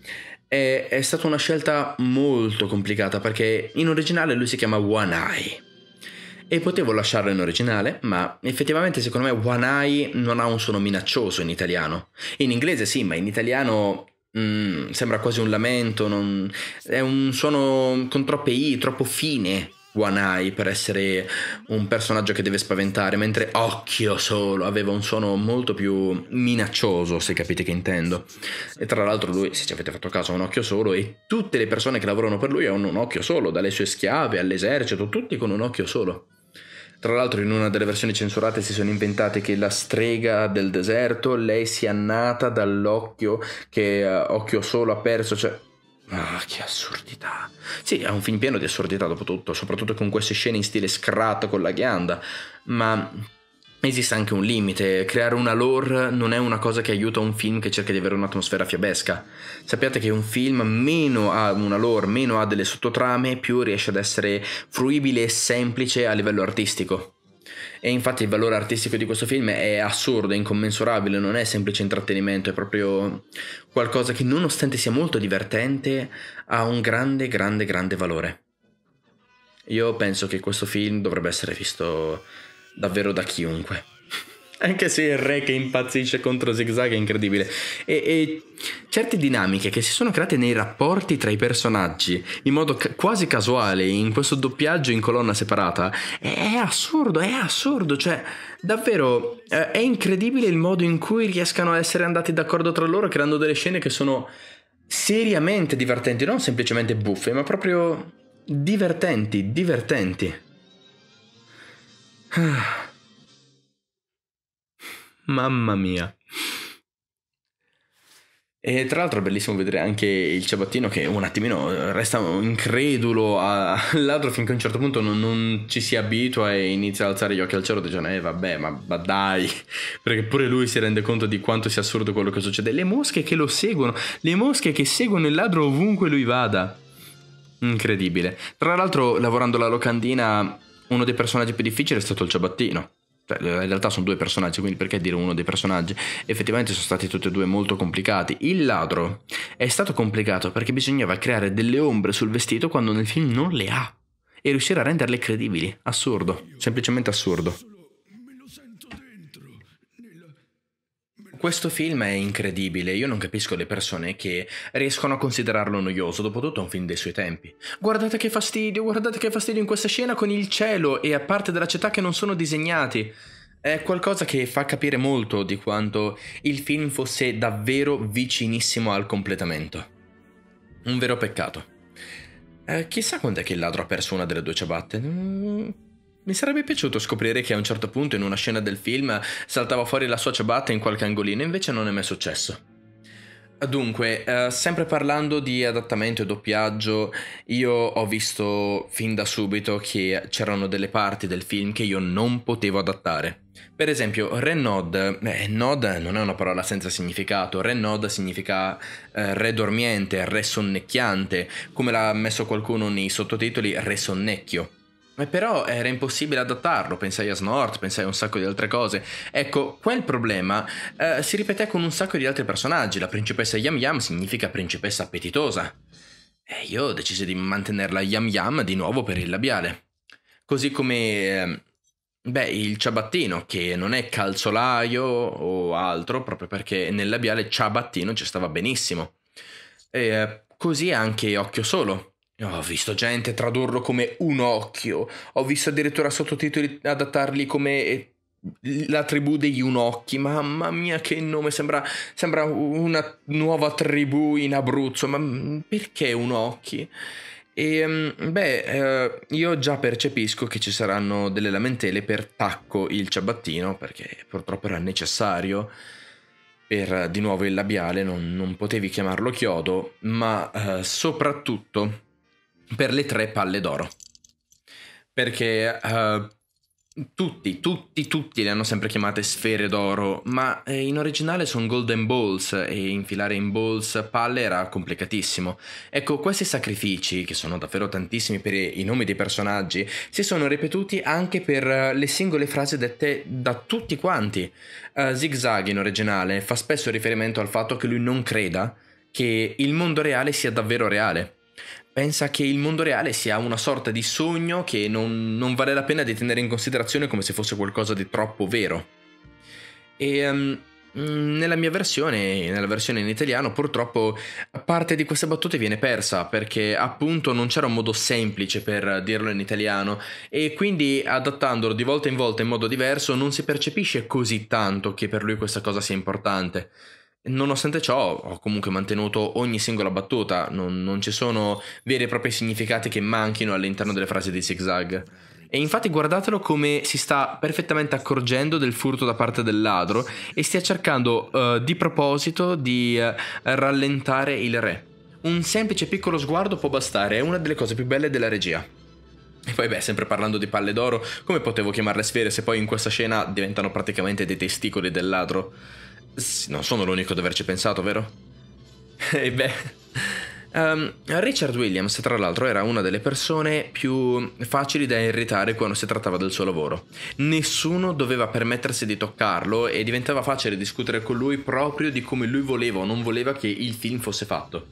è, è, stata una scelta molto complicata perché in originale lui si chiama One Eye. E potevo lasciarlo in originale, ma effettivamente secondo me One Eye non ha un suono minaccioso in italiano. In inglese sì, ma in italiano Mm, sembra quasi un lamento, non... è un suono con troppe i, troppo fine. One Eye per essere un personaggio che deve spaventare, mentre Occhio solo aveva un suono molto più minaccioso, se capite che intendo. E tra l'altro lui, se ci avete fatto caso, ha un occhio solo e tutte le persone che lavorano per lui hanno un occhio solo, dalle sue schiave all'esercito, tutti con un occhio solo. Tra l'altro in una delle versioni censurate si sono inventate che la strega del deserto, lei sia nata dall'occhio che uh, occhio solo ha perso, cioè ah, che assurdità. Sì, è un film pieno di assurdità dopo tutto, soprattutto con queste scene in stile scratto con la ghianda, ma esiste anche un limite, creare una lore non è una cosa che aiuta un film che cerca di avere un'atmosfera fiabesca. Sappiate che un film meno ha una lore, meno ha delle sottotrame, più riesce ad essere fruibile e semplice a livello artistico. E infatti il valore artistico di questo film è assurdo, è incommensurabile, non è semplice intrattenimento, è proprio qualcosa che nonostante sia molto divertente ha un grande, grande, grande valore. Io penso che questo film dovrebbe essere visto davvero da chiunque. Anche se il re che impazzisce contro Zigzag è incredibile. E, e, certe dinamiche che si sono create nei rapporti tra i personaggi, in modo ca- quasi casuale, in questo doppiaggio in colonna separata, è, assurdo, è assurdo. Cioè, davvero, eh, è incredibile il modo in cui riescano a essere andati d'accordo tra loro, creando delle scene che sono seriamente divertenti, non semplicemente buffe, ma proprio divertenti, divertenti. Ah. Mamma mia. E tra l'altro è bellissimo vedere anche il ciabattino che un attimino eh, resta incredulo a... all'altro finché a un certo punto non, non, ci si abitua e inizia ad alzare gli occhi al cielo dicendo eh vabbè ma, ma, dai perché pure lui si rende conto di quanto sia assurdo quello che succede. Le mosche che lo seguono, le mosche che seguono il ladro ovunque lui vada. Incredibile. Tra l'altro lavorando alla locandina uno dei personaggi più difficili è stato il ciabattino cioè, eh, in realtà sono due personaggi, quindi perché dire uno dei personaggi? Effettivamente sono stati tutti e due molto complicati. Il ladro è stato complicato perché bisognava creare delle ombre sul vestito quando nel film non le ha e riuscire a renderle credibili. Assurdo, semplicemente assurdo. Questo film è incredibile, io non capisco le persone che riescono a considerarlo noioso, dopotutto è un film dei suoi tempi. Guardate che fastidio, guardate che fastidio in questa scena con il cielo e a parte della città che non sono disegnati. È qualcosa che fa capire molto di quanto il film fosse davvero vicinissimo al completamento. Un vero peccato. Eh, chissà quando è che il ladro ha perso una delle due ciabatte. Mm, mi sarebbe piaciuto scoprire che a un certo punto in una scena del film saltava fuori la sua ciabatta in qualche angolino, invece non è mai successo. Dunque, eh, sempre parlando di adattamento e doppiaggio, io ho visto fin da subito che c'erano delle parti del film che io non potevo adattare. Per esempio, Re Nod, beh, Nod non è una parola senza significato, Re Nod significa eh, re dormiente, re sonnecchiante, come l'ha messo qualcuno nei sottotitoli, re sonnecchio. E però era impossibile adattarlo, pensai a Snort, pensai a un sacco di altre cose. Ecco, quel problema eh, si ripeté con un sacco di altri personaggi. La principessa Yam Yam significa principessa appetitosa. E io decisi di mantenerla Yam Yam di nuovo per il labiale. Così come... Ehm, beh, il ciabattino, che non è calzolaio o altro, proprio perché nel labiale ciabattino ci stava benissimo. E eh, così anche occhio solo. Ho visto gente tradurlo come un occhio, ho visto addirittura sottotitoli adattarli come eh, la tribù degli unocchi, mamma mia che nome, sembra, sembra una nuova tribù in Abruzzo, ma perché unocchi? E ehm, beh, eh, io già percepisco che ci saranno delle lamentele per tacco il ciabattino, perché purtroppo era necessario per eh, di nuovo il labiale, non, non potevi chiamarlo chiodo, ma soprattutto per le tre palle d'oro. Perché uh, tutti, tutti, tutti le hanno sempre chiamate sfere d'oro, ma eh, in originale sono golden balls e infilare in balls palle era complicatissimo. Ecco, questi sacrifici, che sono davvero tantissimi per i nomi dei personaggi, si sono ripetuti anche per eh, le singole frasi dette da tutti quanti. Uh, Zigzag in originale fa spesso riferimento al fatto che lui non creda che il mondo reale sia davvero reale pensa che il mondo reale sia una sorta di sogno che non, non vale la pena di tenere in considerazione come se fosse qualcosa di troppo vero. E um, nella mia versione, nella versione in italiano, purtroppo parte di queste battute viene persa perché appunto non c'era un modo semplice per dirlo in italiano e quindi adattandolo di volta in volta in modo diverso non si percepisce così tanto che per lui questa cosa sia importante. Nonostante ciò, ho comunque mantenuto ogni singola battuta, non, non, ci sono veri e propri significati che manchino all'interno delle frasi di Zigzag. E infatti guardatelo come si sta perfettamente accorgendo del furto da parte del ladro e stia cercando uh, di proposito di uh, rallentare il re. Un semplice piccolo sguardo può bastare, è una delle cose più belle della regia. E poi, beh, sempre parlando di palle d'oro, come potevo chiamarle sfere se poi in questa scena diventano praticamente dei testicoli del ladro? Sì, non sono l'unico ad averci pensato, vero? e eh, beh... Um, Richard Williams, tra l'altro, era una delle persone più facili da irritare quando si trattava del suo lavoro. Nessuno doveva permettersi di toccarlo e diventava facile discutere con lui proprio di come lui voleva o non voleva che il film fosse fatto.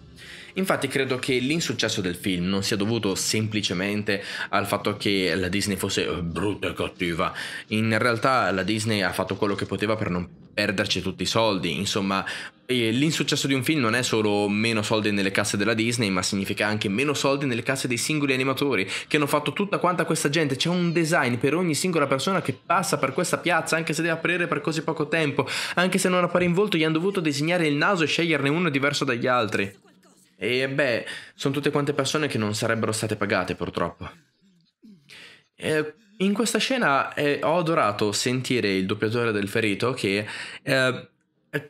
Infatti credo che l'insuccesso del film non sia dovuto semplicemente al fatto che la Disney fosse brutta e cattiva. In realtà la Disney ha fatto quello che poteva per non perderci tutti i soldi, insomma l'insuccesso di un film non è solo meno soldi nelle casse della Disney, ma significa anche meno soldi nelle casse dei singoli animatori che hanno fatto tutta quanta questa gente. C'è un design per ogni singola persona che passa per questa piazza, anche se deve aprire per così poco tempo, anche se non appare in volto, gli hanno dovuto disegnare il naso e sceglierne uno diverso dagli altri. E beh, sono tutte quante persone che non sarebbero state pagate purtroppo. E in questa scena eh, ho adorato sentire il doppiatore del ferito che eh,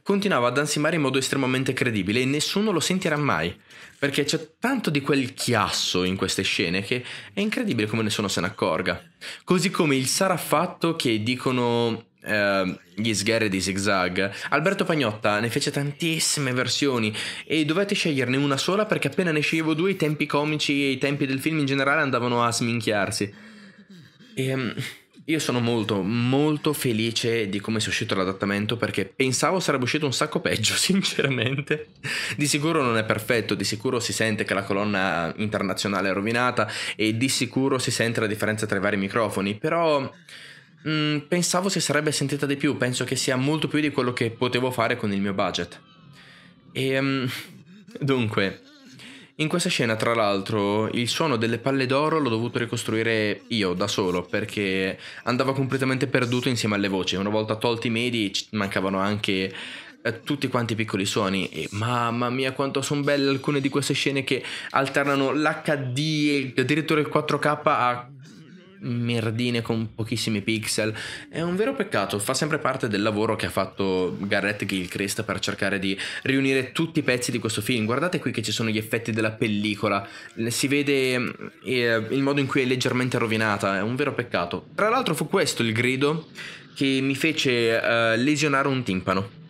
continuava ad ansimare in modo estremamente credibile e nessuno lo sentirà mai, perché c'è tanto di quel chiasso in queste scene che è incredibile come nessuno se ne accorga. Così come il saraffatto che dicono eh, gli sgherri di zigzag, Alberto Pagnotta ne fece tantissime versioni e dovete sceglierne una sola perché appena ne sceglievo due i tempi comici e i tempi del film in generale andavano a sminchiarsi. E, ehm, io sono molto, molto felice di come sia uscito l'adattamento perché pensavo sarebbe uscito un sacco peggio, sinceramente. Di sicuro non è perfetto, di sicuro si sente che la colonna internazionale è rovinata e di sicuro si sente la differenza tra i vari microfoni, però mh, mm, pensavo si sarebbe sentita di più, penso che sia molto più di quello che potevo fare con il mio budget. E ehm, mh, dunque, in questa scena, tra l'altro, il suono delle palle d'oro l'ho dovuto ricostruire io da solo perché andava completamente perduto insieme alle voci. Una volta tolti i medi mancavano anche eh, tutti quanti i piccoli suoni e mamma mia quanto sono belle alcune di queste scene che alternano l'HD e addirittura il 4K a merdine con pochissimi pixel. È un vero peccato, fa sempre parte del lavoro che ha fatto Garrett Gilchrist per cercare di riunire tutti i pezzi di questo film. Guardate qui che ci sono gli effetti della pellicola, si vede eh, il modo in cui è leggermente rovinata, è un vero peccato. Tra l'altro fu questo il grido che mi fece eh, lesionare un timpano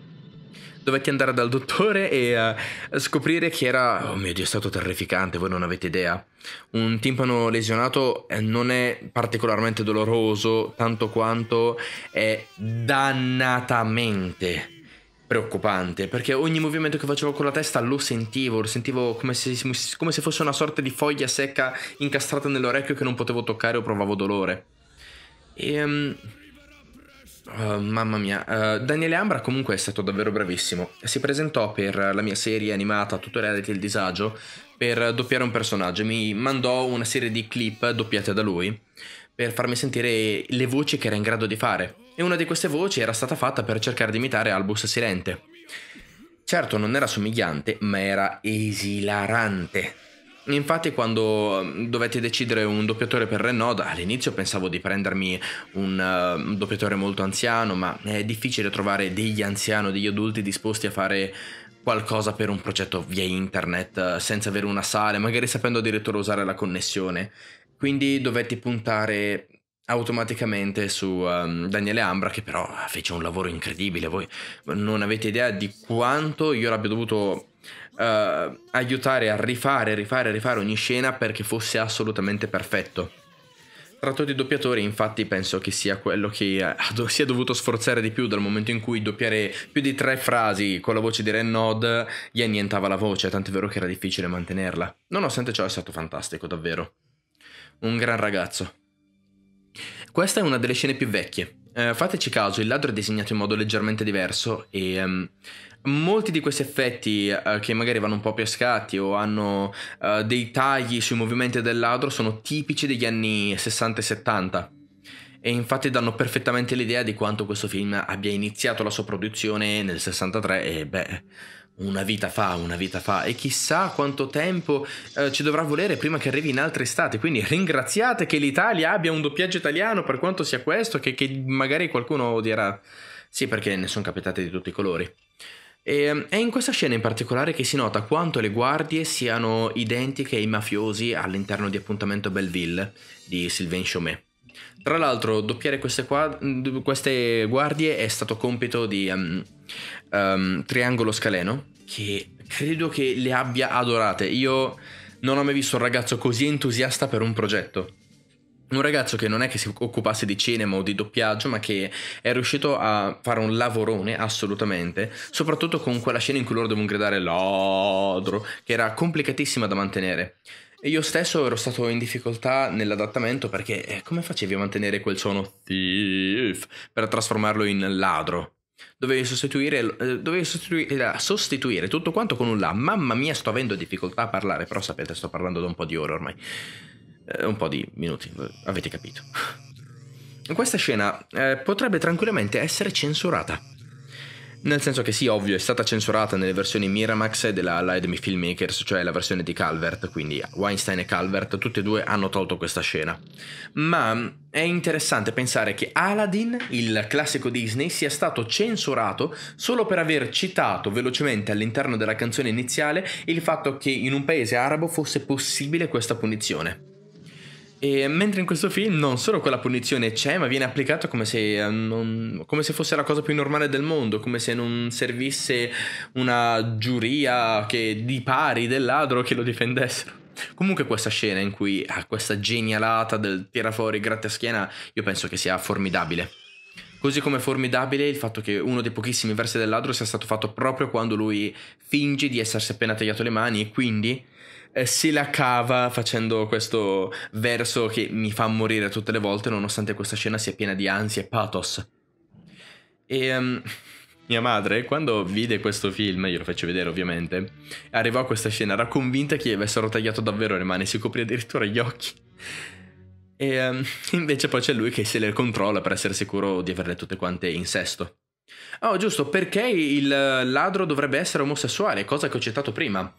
dovetti andare dal dottore e uh, scoprire che era, oh mio dio, è stato terrificante, voi non avete idea. Un timpano lesionato eh, non è particolarmente doloroso, tanto quanto è dannatamente preoccupante perché ogni movimento che facevo con la testa lo sentivo, lo sentivo come se, come se fosse una sorta di foglia secca incastrata nell'orecchio che non potevo toccare o provavo dolore. E um, Uh, mamma mia, uh, Daniele Ambra comunque è stato davvero bravissimo. Si presentò per la mia serie animata Tutoriality il disagio per doppiare un personaggio. Mi mandò una serie di clip doppiate da lui per farmi sentire le voci che era in grado di fare. E una di queste voci era stata fatta per cercare di imitare Albus Silente. Certo non era somigliante, ma era esilarante. Infatti quando mm, dovetti decidere un doppiatore per Renaud, all'inizio pensavo di prendermi un, uh, un doppiatore molto anziano, ma è difficile trovare degli anziani, degli adulti disposti a fare qualcosa per un progetto via internet, eh, senza avere una sala, magari sapendo addirittura usare la connessione. Quindi dovetti puntare automaticamente su um, Daniele Ambra che però fece un lavoro incredibile voi non avete idea di quanto io l'abbia dovuto uh, aiutare a rifare, rifare, rifare ogni scena perché fosse assolutamente perfetto. Tratto di doppiatore, infatti, penso che sia quello che ha, si è dovuto sforzare di più dal momento in cui doppiare più di tre frasi con la voce di Rennod gli annientava la voce, tant'è vero che era difficile mantenerla. Nonostante ciò è stato fantastico, davvero. Un gran ragazzo. Questa è una delle scene più vecchie. Eh, fateci caso, il ladro è disegnato in modo leggermente diverso e um, molti di questi effetti eh, che magari vanno un po' pescati o hanno eh, dei tagli sui movimenti del ladro sono tipici degli anni 60 e 70 e infatti danno perfettamente l'idea di quanto questo film abbia iniziato la sua produzione nel 63 e beh una vita fa, una vita fa e chissà quanto tempo eh, ci dovrà volere prima che arrivi in altre state, quindi ringraziate che l'Italia abbia un doppiaggio italiano per quanto sia questo, che, che magari qualcuno odierà, sì perché ne sono capitate di tutti i colori. Ehm, e, è in questa scena in particolare che si nota quanto le guardie siano identiche ai mafiosi all'interno di Appuntamento Belleville di Sylvain Chaumet. Tra l'altro, doppiare queste, qua, mm, queste guardie è stato compito di um, um, Triangolo Scaleno, che credo che le abbia adorate. Io non ho mai visto un ragazzo così entusiasta per un progetto un ragazzo che non è che si occupasse di cinema o di doppiaggio, ma che è riuscito a fare un lavorone assolutamente, soprattutto con quella scena in cui loro devono gridare l'odro, che era complicatissima da mantenere. E io stesso ero stato in difficoltà nell'adattamento perché eh, come facevi a mantenere quel suono thief per trasformarlo in ladro? Dovevi, sostituire, eh, dovevi sostituire, eh, sostituire, tutto quanto con un la. Mamma mia, sto avendo difficoltà a parlare, però sapete, sto parlando da un po' di ore ormai. Eh, un po' di minuti, avete capito. Questa scena eh, potrebbe tranquillamente essere censurata. Nel senso che sì, ovvio, è stata censurata nelle versioni Miramax della Me Filmmakers, cioè la versione di Calvert, quindi Weinstein e Calvert, tutti e due hanno tolto questa scena. Ma mm, è interessante pensare che Aladdin, il classico Disney, sia stato censurato solo per aver citato velocemente all'interno della canzone iniziale il fatto che in un paese arabo fosse possibile questa punizione. E mentre in questo film non solo quella punizione c'è, ma viene applicata come se, eh, come se fosse la cosa più normale del mondo, come se non servisse una giuria che, di pari del ladro che lo difendessero. Comunque questa scena in cui ha questa genialata del tira fuori gratta schiena, io penso che sia formidabile. Così come è formidabile il fatto che uno dei pochissimi versi del ladro sia stato fatto proprio quando lui finge di essersi appena tagliato le mani e quindi eh, se la cava facendo questo verso che mi fa morire tutte le volte, nonostante questa scena sia piena di ansia e pathos. E um, mia madre, quando vide questo film, io lo faccio vedere ovviamente, arrivò a questa scena, era convinta che gli avessero tagliato davvero le mani, si coprì addirittura gli occhi. E um, invece poi c'è lui che se le controlla per essere sicuro di averle tutte quante in sesto. Oh, giusto, perché il ladro dovrebbe essere omosessuale, cosa che ho citato prima.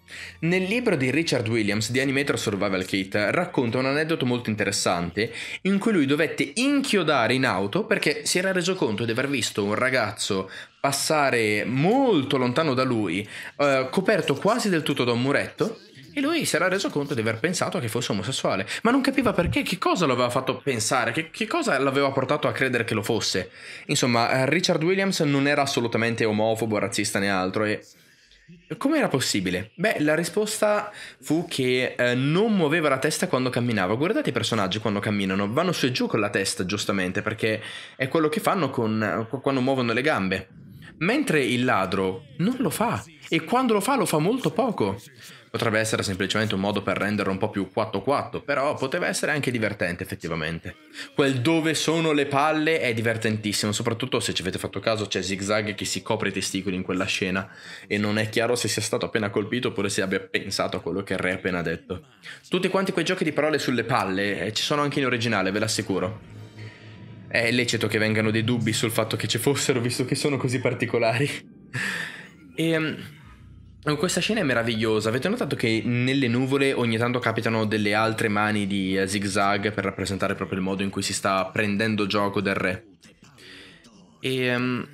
Nel libro di Richard Williams di Animator Survival Kit racconta un aneddoto molto interessante in cui lui dovette inchiodare in auto perché si era reso conto di aver visto un ragazzo passare molto lontano da lui, eh, coperto quasi del tutto da un muretto, e lui si era reso conto di aver pensato che fosse omosessuale, ma non capiva perché, che cosa lo aveva fatto pensare, che, che cosa l'aveva portato a credere che lo fosse. Insomma, eh, Richard Williams non era assolutamente omofobo, razzista né altro e... Com'era possibile? Beh, la risposta fu che eh, non muoveva la testa quando camminava. Guardate i personaggi quando camminano, vanno su e giù con la testa, giustamente, perché è quello che fanno con, eh, quando muovono le gambe. Mentre il ladro non lo fa, e quando lo fa lo fa molto poco. Potrebbe essere semplicemente un modo per renderlo un po' più 4-4, però poteva essere anche divertente effettivamente. Quel dove sono le palle è divertentissimo, soprattutto se ci avete fatto caso c'è Zigzag che si copre i testicoli in quella scena e non è chiaro se sia stato appena colpito oppure se abbia pensato a quello che il re ha appena detto. Tutti quanti quei giochi di parole sulle palle eh, ci sono anche in originale, ve l'assicuro. È lecito che vengano dei dubbi sul fatto che ci fossero, visto che sono così particolari. e ehm, questa scena è meravigliosa. Avete notato che nelle nuvole ogni tanto capitano delle altre mani di eh, zigzag per rappresentare proprio il modo in cui si sta prendendo gioco del re. E, um,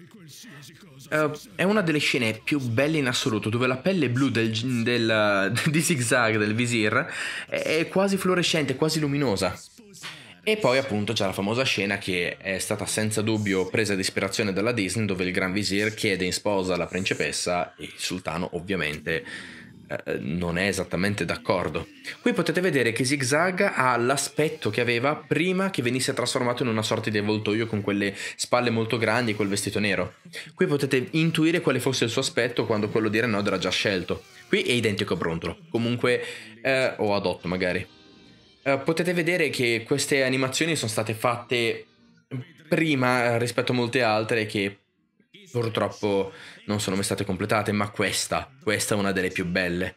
uh, è una delle scene più belle in assoluto, dove la pelle blu del, del, del, di zigzag del visir è quasi fluorescente, quasi luminosa. E poi appunto c'è la famosa scena che è stata senza dubbio presa di ispirazione dalla Disney dove il Gran Visir chiede in sposa la principessa e il sultano ovviamente eh, non è esattamente d'accordo. Qui potete vedere che Zigzag ha l'aspetto che aveva prima che venisse trasformato in una sorta di avvoltoio con quelle spalle molto grandi e quel vestito nero. Qui potete intuire quale fosse il suo aspetto quando quello di Renod era già scelto. Qui è identico a Brontolo, comunque, eh, o ad Otto magari. Eh, potete vedere che queste animazioni sono state fatte prima eh, rispetto a molte altre che purtroppo non sono mai state completate, ma questa, questa è una delle più belle.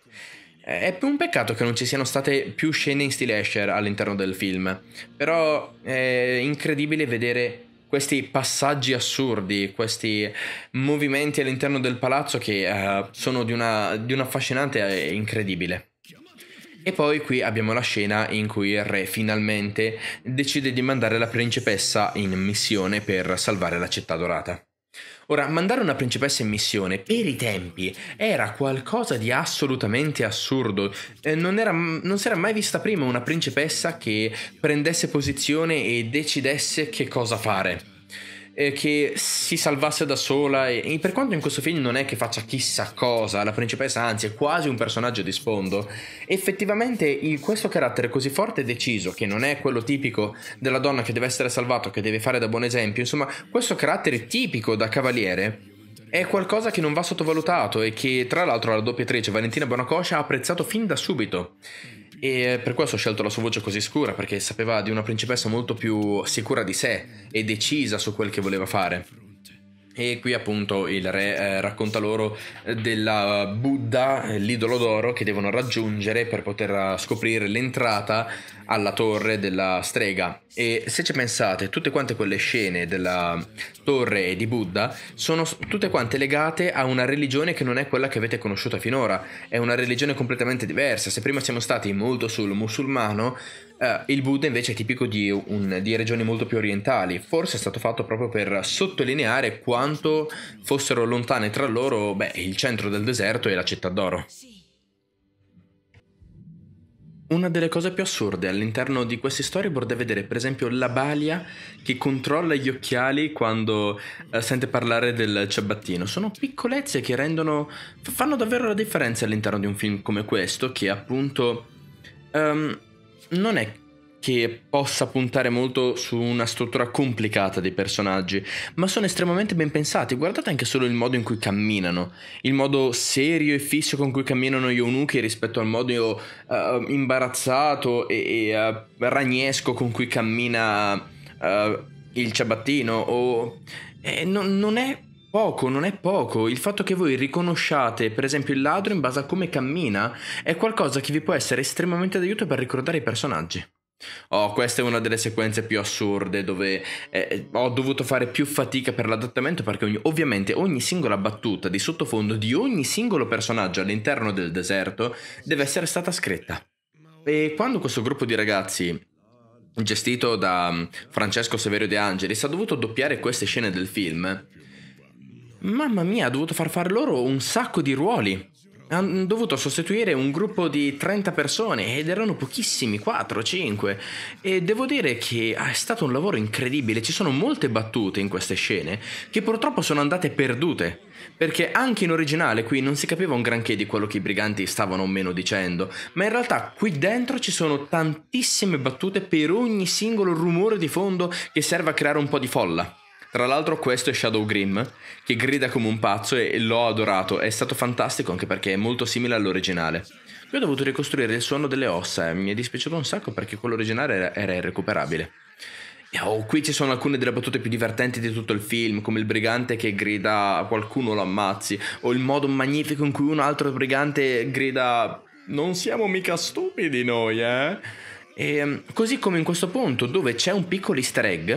Eh, è un peccato che non ci siano state più scene in stile Asher all'interno del film, però è incredibile vedere questi passaggi assurdi, questi movimenti all'interno del palazzo che uh, sono di un affascinante e incredibile. E poi qui abbiamo la scena in cui il re finalmente decide di mandare la principessa in missione per salvare la città dorata. Ora, mandare una principessa in missione per i tempi era qualcosa di assolutamente assurdo. Eh, non, era, non, si era mai vista prima una principessa che prendesse posizione e decidesse che cosa fare eh, che si salvasse da sola e, e per quanto in questo film non è che faccia chissà cosa, la principessa anzi è quasi un personaggio di sfondo, effettivamente il, questo carattere così forte e deciso, che non è quello tipico della donna che deve essere salvata, che deve fare da buon esempio, insomma questo carattere tipico da cavaliere è qualcosa che non va sottovalutato e che tra l'altro la doppiatrice Valentina Bonacoscia ha apprezzato fin da subito. E per questo ho scelto la sua voce così scura, perché sapeva di una principessa molto più sicura di sé e decisa su quel che voleva fare. E qui appunto il re eh, racconta loro eh, della Buddha, eh, l'idolo d'oro, che devono raggiungere per poter eh, scoprire l'entrata alla torre della strega. E se ci pensate, tutte quante quelle scene della torre e di Buddha sono tutte quante legate a una religione che non è quella che avete conosciuto finora, è una religione completamente diversa. Se prima siamo stati molto sul musulmano, Uh, il Buddha invece è tipico di, un, di, regioni molto più orientali, forse è stato fatto proprio per sottolineare quanto fossero lontane tra loro beh, il centro del deserto e la città d'oro. Una delle cose più assurde all'interno di questi storyboard è vedere per esempio la balia che controlla gli occhiali quando uh, sente parlare del ciabattino. Sono piccolezze che rendono, fanno davvero la differenza all'interno di un film come questo che appunto... Um, non è che possa puntare molto su una struttura complicata dei personaggi, ma sono estremamente ben pensati. Guardate anche solo il modo in cui camminano, il modo serio e fisso con cui camminano gli eunuchi rispetto al modo uh, imbarazzato e, e uh, ragnesco con cui cammina uh, il ciabattino. O... Eh, no, non è poco, non è poco. Il fatto che voi riconosciate, per esempio, il ladro in base a come cammina è qualcosa che vi può essere estremamente d'aiuto per ricordare i personaggi. Oh, questa è una delle sequenze più assurde dove eh, eh ho dovuto fare più fatica per l'adattamento perché ogni, ovviamente ogni singola battuta di sottofondo di ogni singolo personaggio all'interno del deserto deve essere stata scritta. E quando questo gruppo di ragazzi gestito da mm, Francesco Severio De Angelis ha dovuto doppiare queste scene del film, Mamma mia, ha dovuto far fare loro un sacco di ruoli. Hanno dovuto sostituire un gruppo di 30 persone ed erano pochissimi, 4, 5. E devo dire che ah, è stato un lavoro incredibile, ci sono molte battute in queste scene che purtroppo sono andate perdute, perché anche in originale qui non si capiva un granché di quello che i briganti stavano o meno dicendo, ma in realtà qui dentro ci sono tantissime battute per ogni singolo rumore di fondo che serve a creare un po' di folla. Tra l'altro questo è Shadow Grimm, che grida come un pazzo e l'ho adorato, è stato fantastico anche perché è molto simile all'originale. Io ho dovuto ricostruire il suono delle ossa e mi è dispiaciuto un sacco perché quello originale era, era irrecuperabile. Oh, qui ci sono alcune delle battute più divertenti di tutto il film, come il brigante che grida qualcuno lo ammazzi, o il modo magnifico in cui un altro brigante grida non siamo mica stupidi noi, eh? E, mm, così come in questo punto, dove c'è un piccolo easter egg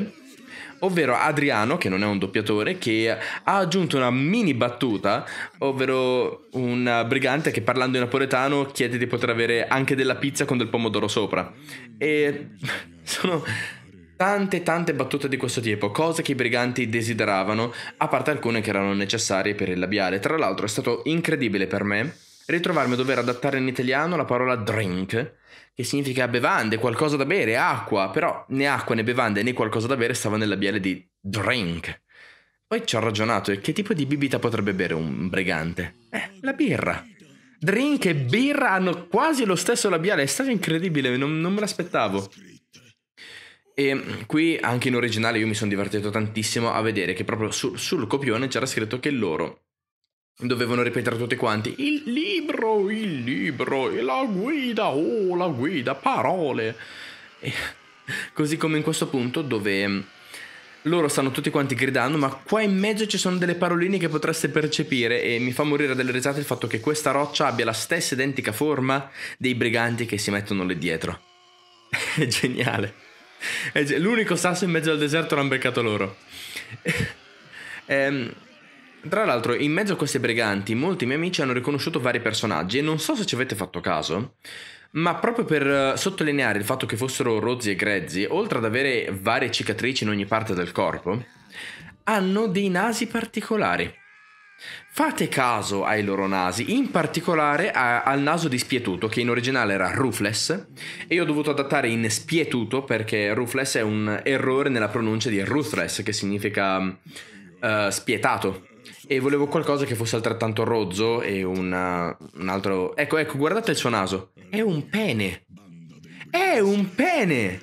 ovvero Adriano, che non è un doppiatore, che ha aggiunto una mini battuta, ovvero un brigante che parlando in napoletano chiede di poter avere anche della pizza con del pomodoro sopra. E sono tante tante battute di questo tipo, cose che i briganti desideravano, a parte alcune che erano necessarie per il labiale. Tra l'altro è stato incredibile per me ritrovarmi a dover adattare in italiano la parola drink che significa bevande, qualcosa da bere, acqua, però né acqua né bevande né qualcosa da bere stava nel labiale di drink. Poi ci ho ragionato e che tipo di bibita potrebbe bere un brigante? Eh, la birra. Drink e birra hanno quasi lo stesso labiale, è stato incredibile, non, non me l'aspettavo. E qui anche in originale io mi sono divertito tantissimo a vedere che proprio sul, sul copione c'era scritto che loro Dovevano ripetere tutti quanti, il libro, il libro, la guida, oh la guida, parole. E così come in questo punto dove mm, loro stanno tutti quanti gridando, ma qua in mezzo ci sono delle paroline che potreste percepire e mi fa morire dalle risate il fatto che questa roccia abbia la stessa identica forma dei briganti che si mettono lì dietro. È geniale. È ge- l'unico sasso in mezzo al deserto l'hanno beccato loro. ehm tra l'altro, in mezzo a questi briganti, molti miei amici hanno riconosciuto vari personaggi e non so se ci avete fatto caso, ma proprio per eh, sottolineare il fatto che fossero rozzi e grezzi, oltre ad avere varie cicatrici in ogni parte del corpo, hanno dei nasi particolari. Fate caso ai loro nasi, in particolare a, al naso di Spietuto, che in originale era Rufless, e io ho dovuto adattare in Spietuto perché Rufless è un errore nella pronuncia di Ruthless, che significa uh, spietato. E volevo qualcosa che fosse altrettanto rozzo e una, uh, un altro... Ecco, ecco, guardate il suo naso. È un pene. È un pene!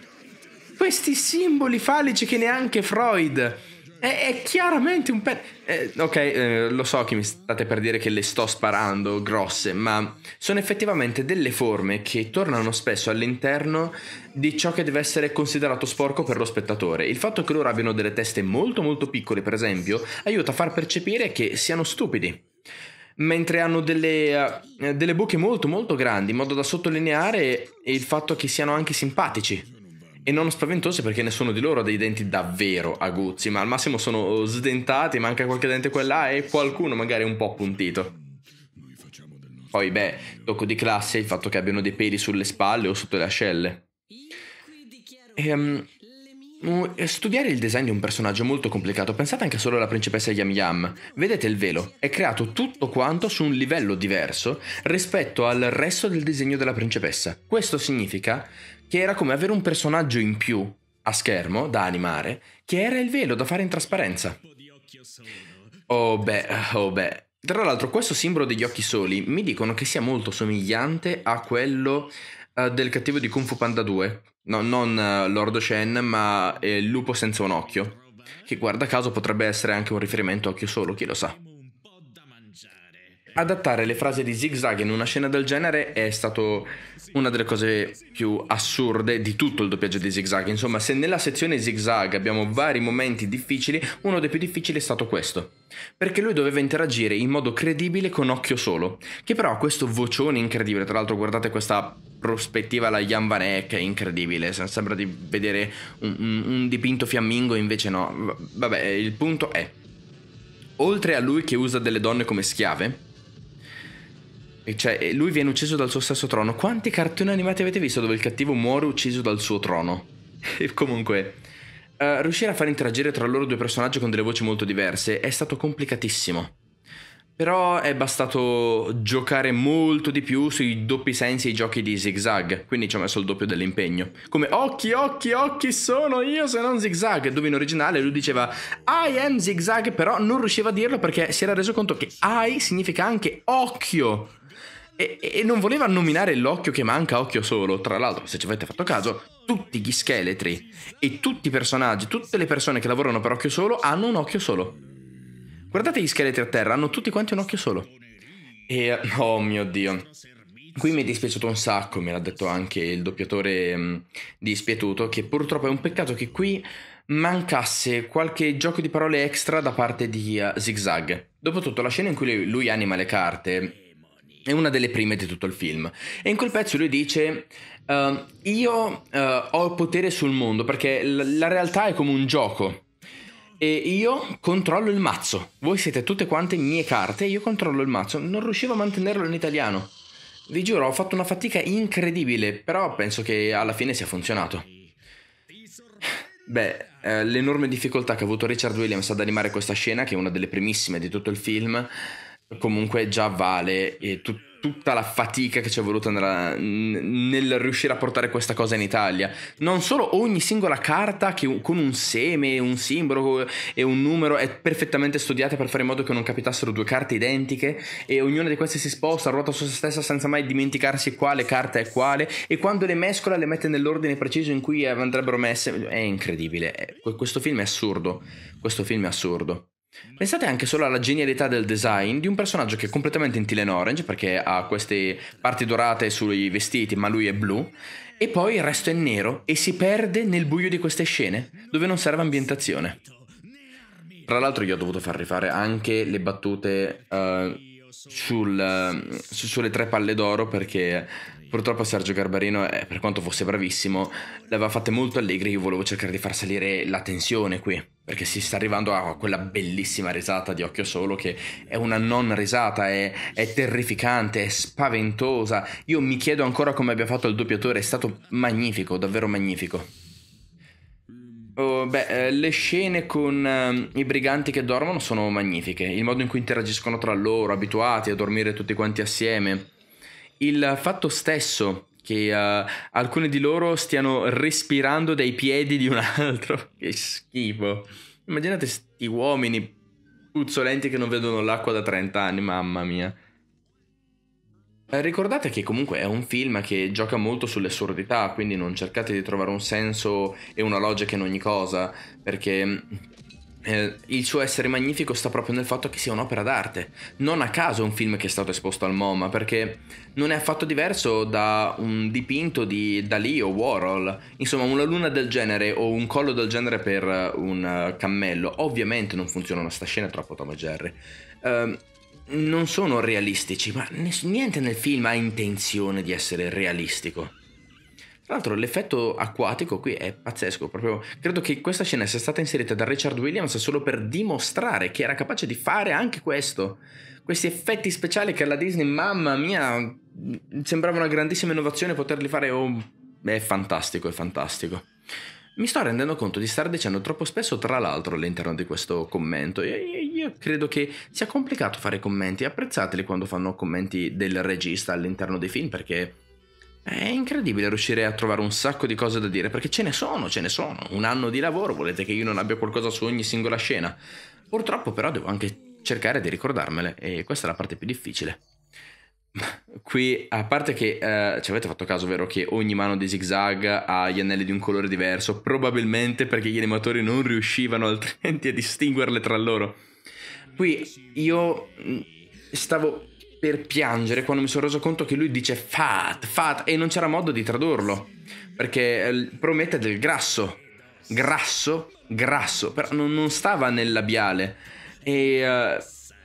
Questi simboli falici che neanche Freud è, è chiaramente un pezzo. Eh, ok, eh, lo so che mi state per dire che le sto sparando grosse, ma sono effettivamente delle forme che tornano spesso all'interno di ciò che deve essere considerato sporco per lo spettatore. Il fatto che loro abbiano delle teste molto molto piccole, per esempio, aiuta a far percepire che siano stupidi mentre hanno delle, uh, delle, bocche molto molto grandi in modo da sottolineare il fatto che siano anche simpatici e non spaventose perché nessuno di loro ha dei denti davvero aguzzi, ma al massimo sono sdentati, manca qualche dente qua e qualcuno magari un po' appuntito. Poi beh, tocco di classe il fatto che abbiano dei peli sulle spalle o sotto le ascelle. E, ehm, mm, Studiare il design di un personaggio è molto complicato, pensate anche solo alla principessa Yam Yam. Vedete il velo, è creato tutto quanto su un livello diverso rispetto al resto del disegno della principessa. Questo significa che era come avere un personaggio in più a schermo da animare, che era il velo da fare in trasparenza. Oh beh, oh beh. Tra l'altro questo simbolo degli occhi soli mi dicono che sia molto somigliante a quello uh, del cattivo di Kung Fu Panda 2. No, non uh, Lord Shen, ma eh, il lupo senza un occhio. Che guarda caso potrebbe essere anche un riferimento a occhio solo, chi lo sa. Adattare le frasi di Zigzag in una scena del genere è stato una delle cose più assurde di tutto il doppiaggio di Zigzag. Insomma, se nella sezione Zigzag abbiamo vari momenti difficili, uno dei più difficili è stato questo. Perché lui doveva interagire in modo credibile con occhio solo, che però ha questo vocione incredibile. Tra l'altro, guardate questa prospettiva alla Jan Van Eyck, è incredibile. Sembra di vedere un, un, un dipinto fiammingo, invece no. Vabbè, il punto è. Oltre a lui che usa delle donne come schiave, cioè, lui viene ucciso dal suo stesso trono. Quanti cartoni animati avete visto dove il cattivo muore ucciso dal suo trono? E comunque, uh, riuscire a far interagire tra loro due personaggi con delle voci molto diverse è stato complicatissimo. Però è bastato giocare molto di più sui doppi sensi e i giochi di zigzag, quindi ci ho messo il doppio dell'impegno. Come occhi, occhi, occhi sono io se non zigzag, dove in originale lui diceva I am zigzag, però non riusciva a dirlo perché si era reso conto che I significa anche occhio. E, e, non voleva nominare l'occhio che manca occhio solo. Tra l'altro, se ci avete fatto caso, tutti gli scheletri e tutti i personaggi, tutte le persone che lavorano per occhio solo hanno un occhio solo. Guardate gli scheletri a terra, hanno tutti quanti un occhio solo. E oh mio dio. Qui mi è dispiaciuto un sacco, me l'ha detto anche il doppiatore mh, mm, di Spietuto, che purtroppo è un peccato che qui mancasse qualche gioco di parole extra da parte di uh, Zigzag. Dopotutto la scena in cui lui, lui anima le carte è una delle prime di tutto il film. E in quel pezzo lui dice: uh, Io uh, ho potere sul mondo perché l- la realtà è come un gioco. E io controllo il mazzo. Voi siete tutte quante mie carte e io controllo il mazzo. Non riuscivo a mantenerlo in italiano. Vi giuro, ho fatto una fatica incredibile, però penso che alla fine sia funzionato. Beh, eh, l'enorme difficoltà che ha avuto Richard Williams ad animare questa scena, che è una delle primissime di tutto il film, comunque già vale e tutto tutta la fatica che ci è voluta nella, nel riuscire a portare questa cosa in Italia. Non solo ogni singola carta che con un seme, un simbolo e un numero è perfettamente studiata per fare in modo che non capitassero due carte identiche e ognuna di queste si sposta, ruota su se stessa senza mai dimenticarsi quale carta è quale e quando le mescola le mette nell'ordine preciso in cui andrebbero messe. È incredibile. Eh, questo film è assurdo. Questo film è assurdo. Pensate anche solo alla genialità del design di un personaggio che è completamente in Tilen Orange perché ha queste parti dorate sui vestiti, ma lui è blu, e poi il resto è nero e si perde nel buio di queste scene, dove non serve ambientazione. Tra l'altro io ho dovuto far rifare anche le battute uh, sul, uh, sulle tre palle d'oro perché Purtroppo Sergio Garbarino, eh, per quanto fosse bravissimo, l'aveva fatta molto allegri. Io volevo cercare di far salire la tensione qui, perché si sta arrivando a quella bellissima risata di Occhio Solo, che è una non risata, è, è terrificante, è spaventosa. Io mi chiedo ancora come abbia fatto il doppiatore, è stato magnifico, davvero magnifico. Oh, beh, eh, le scene con um, i briganti che dormono sono magnifiche. Il modo in cui interagiscono tra loro, abituati a dormire tutti quanti assieme il fatto stesso che uh, eh, alcune di loro stiano respirando dai piedi di un altro. che schifo. Immaginate questi uomini puzzolenti che non vedono l'acqua da 30 anni, mamma mia. Eh, ricordate che comunque è un film che gioca molto sulle assurdità, quindi non cercate di trovare un senso e una logica in ogni cosa, perché eh, il suo essere magnifico sta proprio nel fatto che sia un'opera d'arte. Non a caso un film che è stato esposto al MoMA, perché non è affatto diverso da un dipinto di Dalí o Warhol. Insomma, una luna del genere o un collo del genere per eh, un eh, cammello. Ovviamente non funzionano, sta scena è troppo Tom e Jerry. Eh, non sono realistici, ma niente nel film ha intenzione di essere realistico. Tra l'altro l'effetto acquatico qui è pazzesco, proprio credo che questa scena sia stata inserita da Richard Williams solo per dimostrare che era capace di fare anche questo. Questi effetti speciali che alla Disney, mamma mia, sembrava una grandissima innovazione poterli fare, oh, è fantastico, è fantastico. Mi sto rendendo conto di star dicendo troppo spesso tra l'altro all'interno di questo commento. Io, io, io, credo che sia complicato fare commenti, apprezzateli quando fanno commenti del regista all'interno dei film perché è incredibile riuscire a trovare un sacco di cose da dire, perché ce ne sono, ce ne sono. Un anno di lavoro, volete che io non abbia qualcosa su ogni singola scena. Purtroppo però devo anche cercare di ricordarmele e questa è la parte più difficile. Qui, a parte che eh, ci avete fatto caso, vero, che ogni mano di zigzag ha gli anelli di un colore diverso, probabilmente perché gli animatori non riuscivano altrimenti a distinguerle tra loro. Qui io mm, stavo per piangere quando mi sono reso conto che lui dice fat, fat e non c'era modo di tradurlo perché eh, promette del grasso, grasso, grasso, però non, non stava nel labiale e uh,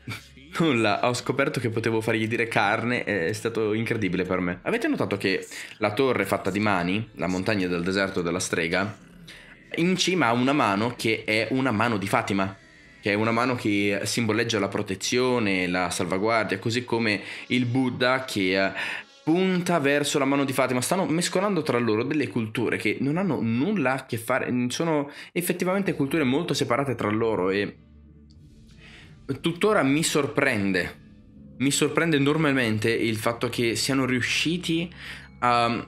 nulla, ho scoperto che potevo fargli dire carne, è stato incredibile per me. Avete notato che la torre fatta di mani, la montagna del deserto della strega, in cima ha una mano che è una mano di Fatima che è una mano che simboleggia la protezione, la salvaguardia, così come il Buddha che eh, punta verso la mano di Fatima. Stanno mescolando tra loro delle culture che non hanno nulla a che fare, sono effettivamente culture molto separate tra loro e tuttora mi sorprende, mi sorprende enormemente il fatto che siano riusciti a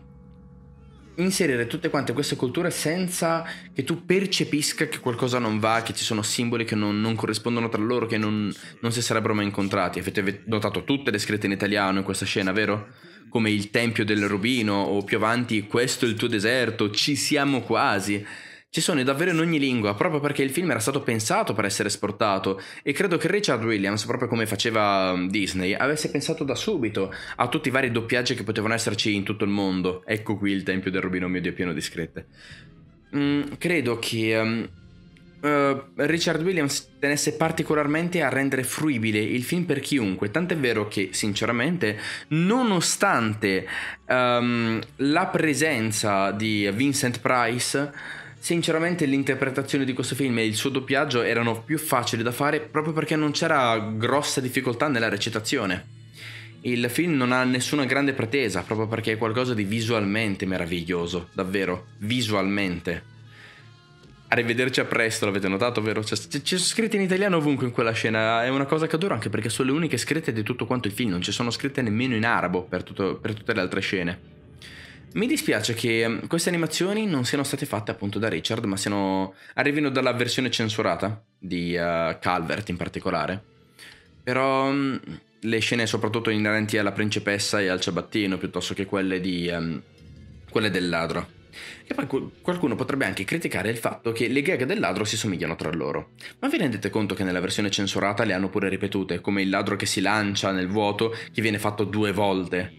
inserire tutte quante queste culture senza che tu percepisca che qualcosa non va, che ci sono simboli che non, non corrispondono tra loro, che non, non si sarebbero mai incontrati. Avete notato tutte le scritte in italiano in questa scena, vero? Come il Tempio del Rubino o più avanti questo è il tuo deserto, ci siamo quasi. Ci sono davvero in ogni lingua, proprio perché il film era stato pensato per essere esportato e credo che Richard Williams, proprio come faceva mm, Disney, avesse pensato da subito a tutti i vari doppiaggi che potevano esserci in tutto il mondo. Ecco qui il tempio del Rubino Medio pieno di scritte. Mm, credo che um, uh, Richard Williams tenesse particolarmente a rendere fruibile il film per chiunque, tant'è vero che sinceramente nonostante um, la presenza di Vincent Price Sinceramente l'interpretazione di questo film e il suo doppiaggio erano più facili da fare proprio perché non c'era grossa difficoltà nella recitazione. Il film non ha nessuna grande pretesa, proprio perché è qualcosa di visualmente meraviglioso, davvero, visualmente. Arrivederci a presto, l'avete notato, vero? ci sono scritte in italiano ovunque in quella scena, è una cosa che adoro anche perché sono le uniche scritte di tutto quanto il film, non ci sono scritte nemmeno in arabo per, tutto, per tutte le altre scene. Mi dispiace che mm, queste animazioni non siano state fatte appunto da Richard, ma siano... arrivino dalla versione censurata di uh, Calvert in particolare. Però um, le scene soprattutto inerenti alla principessa e al ciabattino, piuttosto che quelle, di, um, quelle del ladro. Che poi qualcuno potrebbe anche criticare il fatto che le gag del ladro si somigliano tra loro. Ma vi rendete conto che nella versione censurata le hanno pure ripetute, come il ladro che si lancia nel vuoto, che viene fatto due volte?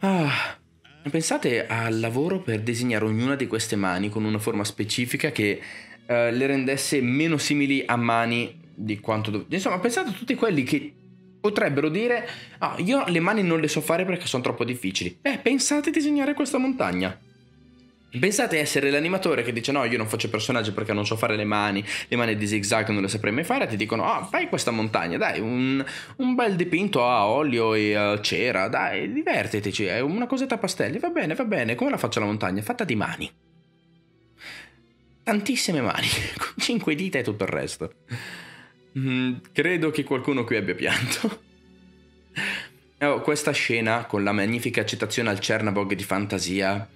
Ah, Pensate al lavoro per disegnare ognuna di queste mani con una forma specifica che eh, le rendesse meno simili a mani di quanto... Dov- Insomma, pensate a tutti quelli che potrebbero dire ah, io le mani non le so fare perché sono troppo difficili. Eh, pensate a disegnare questa montagna. Pensate a essere l'animatore che dice no io non faccio personaggi perché non so fare le mani, le mani di zigzag non le saprei mai fare, ti dicono ah oh, fai questa montagna, dai un, un, bel dipinto a olio e a eh, cera, dai divertitici, è una cosetta a pastelli, va bene, va bene, come la faccio la montagna? Fatta di mani. Tantissime mani, con cinque dita e tutto il resto. Mm, credo che qualcuno qui abbia pianto. Oh, questa scena con la magnifica citazione al Cernabog di fantasia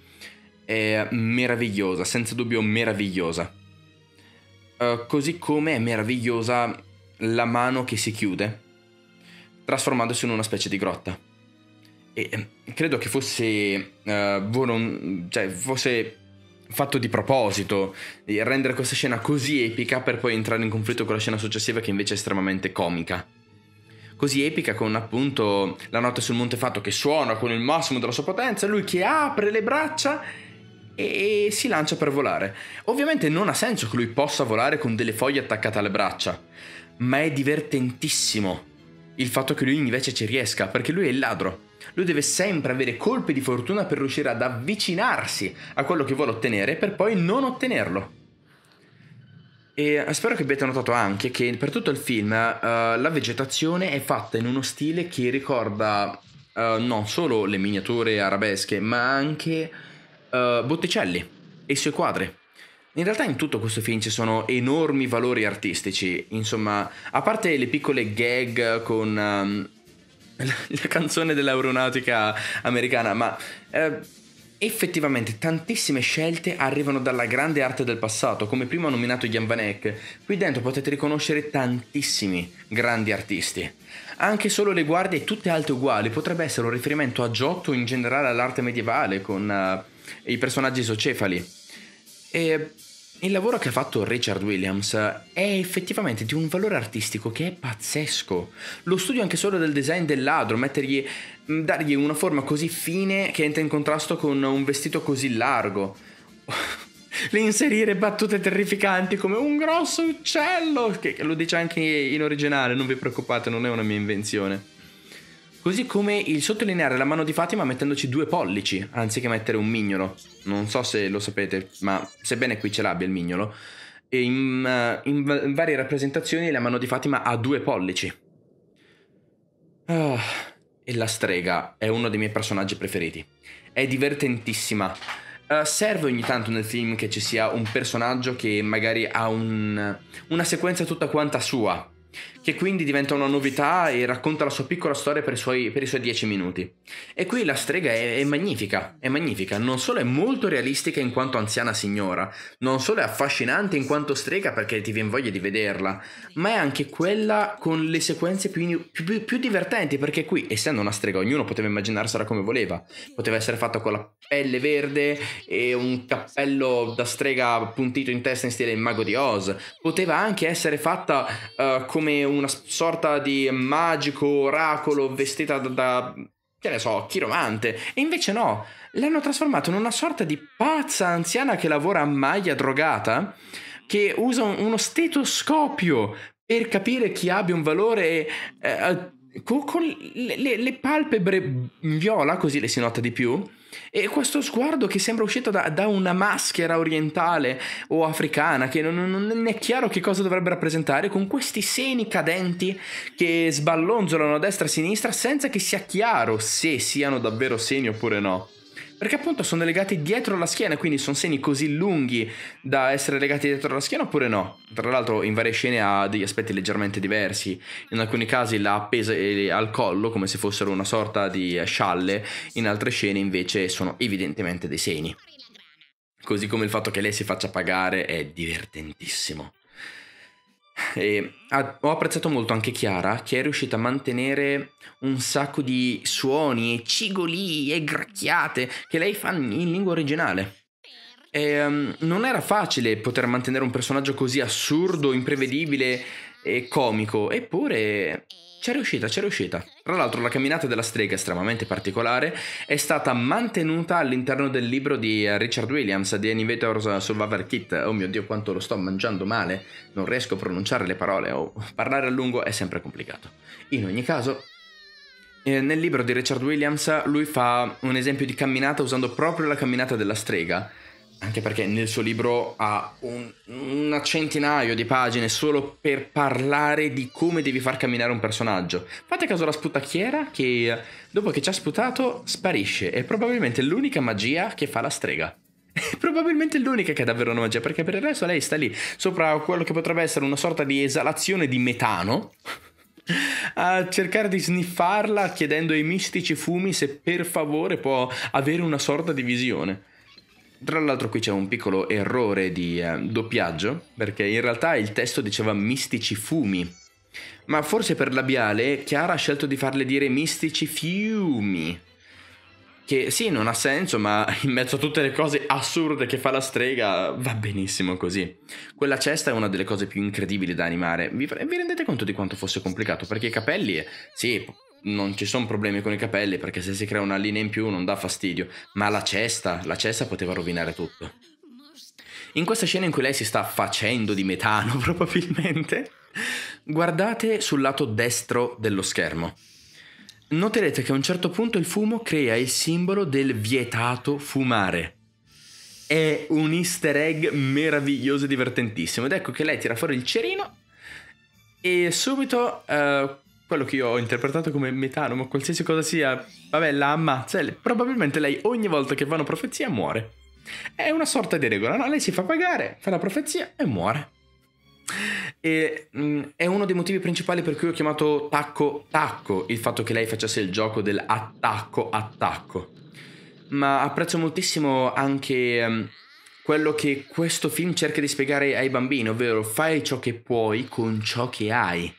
è meravigliosa, senza dubbio meravigliosa. Uh, così come è meravigliosa la mano che si chiude, trasformandosi in una specie di grotta. E ehm, credo che fosse, uh, eh, volon- cioè, fosse fatto di proposito, di rendere questa scena così epica per poi entrare in conflitto con la scena successiva che invece è estremamente comica così epica con appunto la notte sul Montefatto che suona con il massimo della sua potenza, lui che apre le braccia e si lancia per volare. Ovviamente non ha senso che lui possa volare con delle foglie attaccate alle braccia, ma è divertentissimo il fatto che lui invece ci riesca, perché lui è il ladro. Lui deve sempre avere colpi di fortuna per riuscire ad avvicinarsi a quello che vuole ottenere per poi non ottenerlo. E eh, spero che abbiate notato anche che per tutto il film uh, la vegetazione è fatta in uno stile che ricorda uh, non solo le miniature arabesche, ma anche uh, Botticelli e i suoi quadri. In realtà in tutto questo film ci sono enormi valori artistici, insomma, a parte le piccole gag con um, la canzone dell'aeronautica americana, ma eh, effettivamente tantissime scelte arrivano dalla grande arte del passato, come prima ho nominato Jan Van Eck, Qui dentro potete riconoscere tantissimi grandi artisti. Anche solo le guardie tutte alte uguali potrebbe essere un riferimento a Giotto in generale all'arte medievale con... Uh, i personaggi isocefali. E il lavoro che ha fatto Richard Williams è effettivamente di un valore artistico che è pazzesco. Lo studio anche solo del design del ladro, mettergli, mm, dargli una forma così fine che entra in contrasto con un vestito così largo. L'inserire battute terrificanti come un grosso uccello, che lo dice anche in originale, non vi preoccupate, non è una mia invenzione. Così come il sottolineare la mano di Fatima mettendoci due pollici, anziché mettere un mignolo. Non so se lo sapete, ma sebbene qui ce l'abbia il mignolo, in, eh, in, in varie rappresentazioni la mano di Fatima ha due pollici. Oh, e la strega è uno dei miei personaggi preferiti. È divertentissima. Uh, serve ogni tanto nel film che ci sia un personaggio che magari ha un, una sequenza tutta quanta sua, che quindi diventa una novità e racconta la sua piccola storia per i suoi, per i suoi 10 minuti. E qui la strega è, è, magnifica, è magnifica, non solo è molto realistica in quanto anziana signora, non solo è affascinante in quanto strega perché ti viene voglia di vederla, ma è anche quella con le sequenze più, più, più divertenti perché qui, essendo una strega, ognuno poteva immaginarsela come voleva, poteva essere fatta con la pelle verde e un cappello da strega puntito in testa in stile il mago di Oz, poteva anche essere fatta uh, come un una sorta di magico oracolo vestita da, da che ne so, chiromante. E invece no, l'hanno trasformato in una sorta di pazza anziana che lavora a maglia drogata, che usa uno stetoscopio per capire chi abbia un valore eh, con, le, le, le palpebre in viola, così le si nota di più e questo sguardo che sembra uscito da, da una maschera orientale o africana, che non, non, non, è chiaro che cosa dovrebbe rappresentare, con questi seni cadenti che sballonzolano a destra e a sinistra senza che sia chiaro se siano davvero seni oppure no. Perché appunto sono legati dietro la schiena, quindi sono segni così lunghi da essere legati dietro la schiena oppure no? Tra l'altro in varie scene ha degli aspetti leggermente diversi, in alcuni casi l'ha appesa eh, al collo come se fossero una sorta di eh, scialle, in altre scene invece sono evidentemente dei segni. Così come il fatto che lei si faccia pagare è divertentissimo. E ho apprezzato molto anche Chiara che è riuscita a mantenere un sacco di suoni e cigoli e gracchiate che lei fa in lingua originale. E, um, non era facile poter mantenere un personaggio così assurdo, imprevedibile e comico, eppure c'è riuscita, c'è riuscita. Tra l'altro la camminata della strega, estremamente particolare, è stata mantenuta all'interno del libro di eh, Richard Williams, The Innovator's eh, Survivor Kit. Oh mio Dio, quanto lo sto mangiando male. Non riesco a pronunciare le parole o oh, parlare a lungo è sempre complicato. In ogni caso, eh, nel libro di Richard Williams lui fa un esempio di camminata usando proprio la camminata della strega anche perché nel suo libro ha un, una centinaio di pagine solo per parlare di come devi far camminare un personaggio. Fate caso alla sputacchiera che dopo che ci ha sputato sparisce, è probabilmente l'unica magia che fa la strega. È probabilmente l'unica che è davvero una magia, perché per il resto lei sta lì sopra quello che potrebbe essere una sorta di esalazione di metano a cercare di sniffarla chiedendo ai mistici fumi se per favore può avere una sorta di visione. Tra l'altro qui c'è un piccolo errore di eh, doppiaggio, perché in realtà il testo diceva mistici fumi, ma forse per labiale Chiara ha scelto di farle dire mistici fiumi. Che sì, non ha senso, ma in mezzo a tutte le cose assurde che fa la strega va benissimo così. Quella cesta è una delle cose più incredibili da animare. Vi, vi rendete conto di quanto fosse complicato? Perché i capelli, sì, non ci sono problemi con i capelli perché se si crea una linea in più non dà fastidio, ma la cesta, la cesta poteva rovinare tutto. In questa scena in cui lei si sta facendo di metano probabilmente, guardate sul lato destro dello schermo. Noterete che a un certo punto il fumo crea il simbolo del vietato fumare. È un easter egg meraviglioso e divertentissimo ed ecco che lei tira fuori il cerino e subito uh, quello che io ho interpretato come metano, ma qualsiasi cosa sia, vabbè, la ammazza. E probabilmente lei ogni volta che vanno profezia muore. È una sorta di regola, no? Lei si fa pagare, fa la profezia e muore. E mh, mm, è uno dei motivi principali per cui ho chiamato tacco tacco il fatto che lei facesse il gioco dell'attacco attacco attacco. Ma apprezzo moltissimo anche mh, mm, quello che questo film cerca di spiegare ai bambini, ovvero fai ciò che puoi con ciò che hai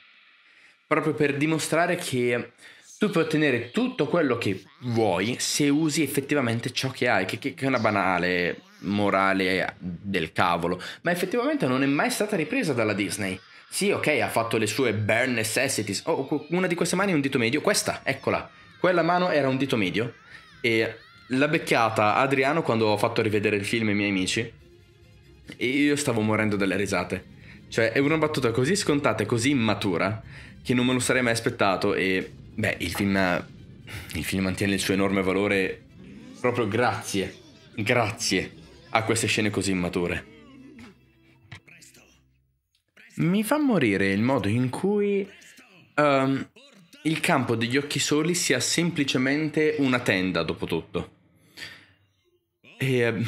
proprio per dimostrare che tu puoi ottenere tutto quello che vuoi se usi effettivamente ciò che hai, che, che è una banale morale del cavolo, ma effettivamente non è mai stata ripresa dalla Disney. Sì, ok, ha fatto le sue bare necessities. Oh, una di queste mani è un dito medio, questa, eccola. Quella mano era un dito medio e l'ha becchiata Adriano quando ho fatto rivedere il film ai miei amici e io stavo morendo dalle risate. Cioè, è una battuta così scontata e così immatura che non me lo sarei mai aspettato e beh, il film, il film mantiene il suo enorme valore proprio grazie, grazie a queste scene così immature. Mi fa morire il modo in cui um, il campo degli occhi soli sia semplicemente una tenda, dopo tutto. E... Um,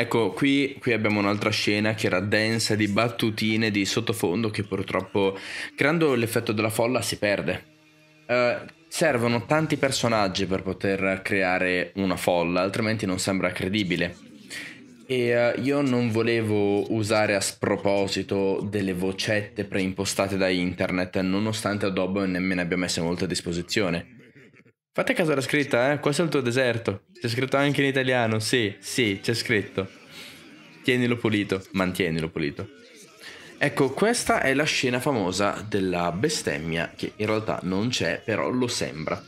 Ecco, qui, qui, abbiamo un'altra scena che era densa di battutine di sottofondo che purtroppo, creando l'effetto della folla, si perde. Uh, servono tanti personaggi per poter creare una folla, altrimenti non sembra credibile. E uh, io non volevo usare a sproposito delle vocette preimpostate da internet, nonostante Adobe nemmeno abbia messo molte a disposizione Fate caso alla scritta, eh? Questo è il tuo deserto. C'è scritto anche in italiano. Sì, sì, c'è scritto. Tienilo pulito, mantienilo pulito. Ecco, questa è la scena famosa della bestemmia, che in realtà non c'è, però lo sembra.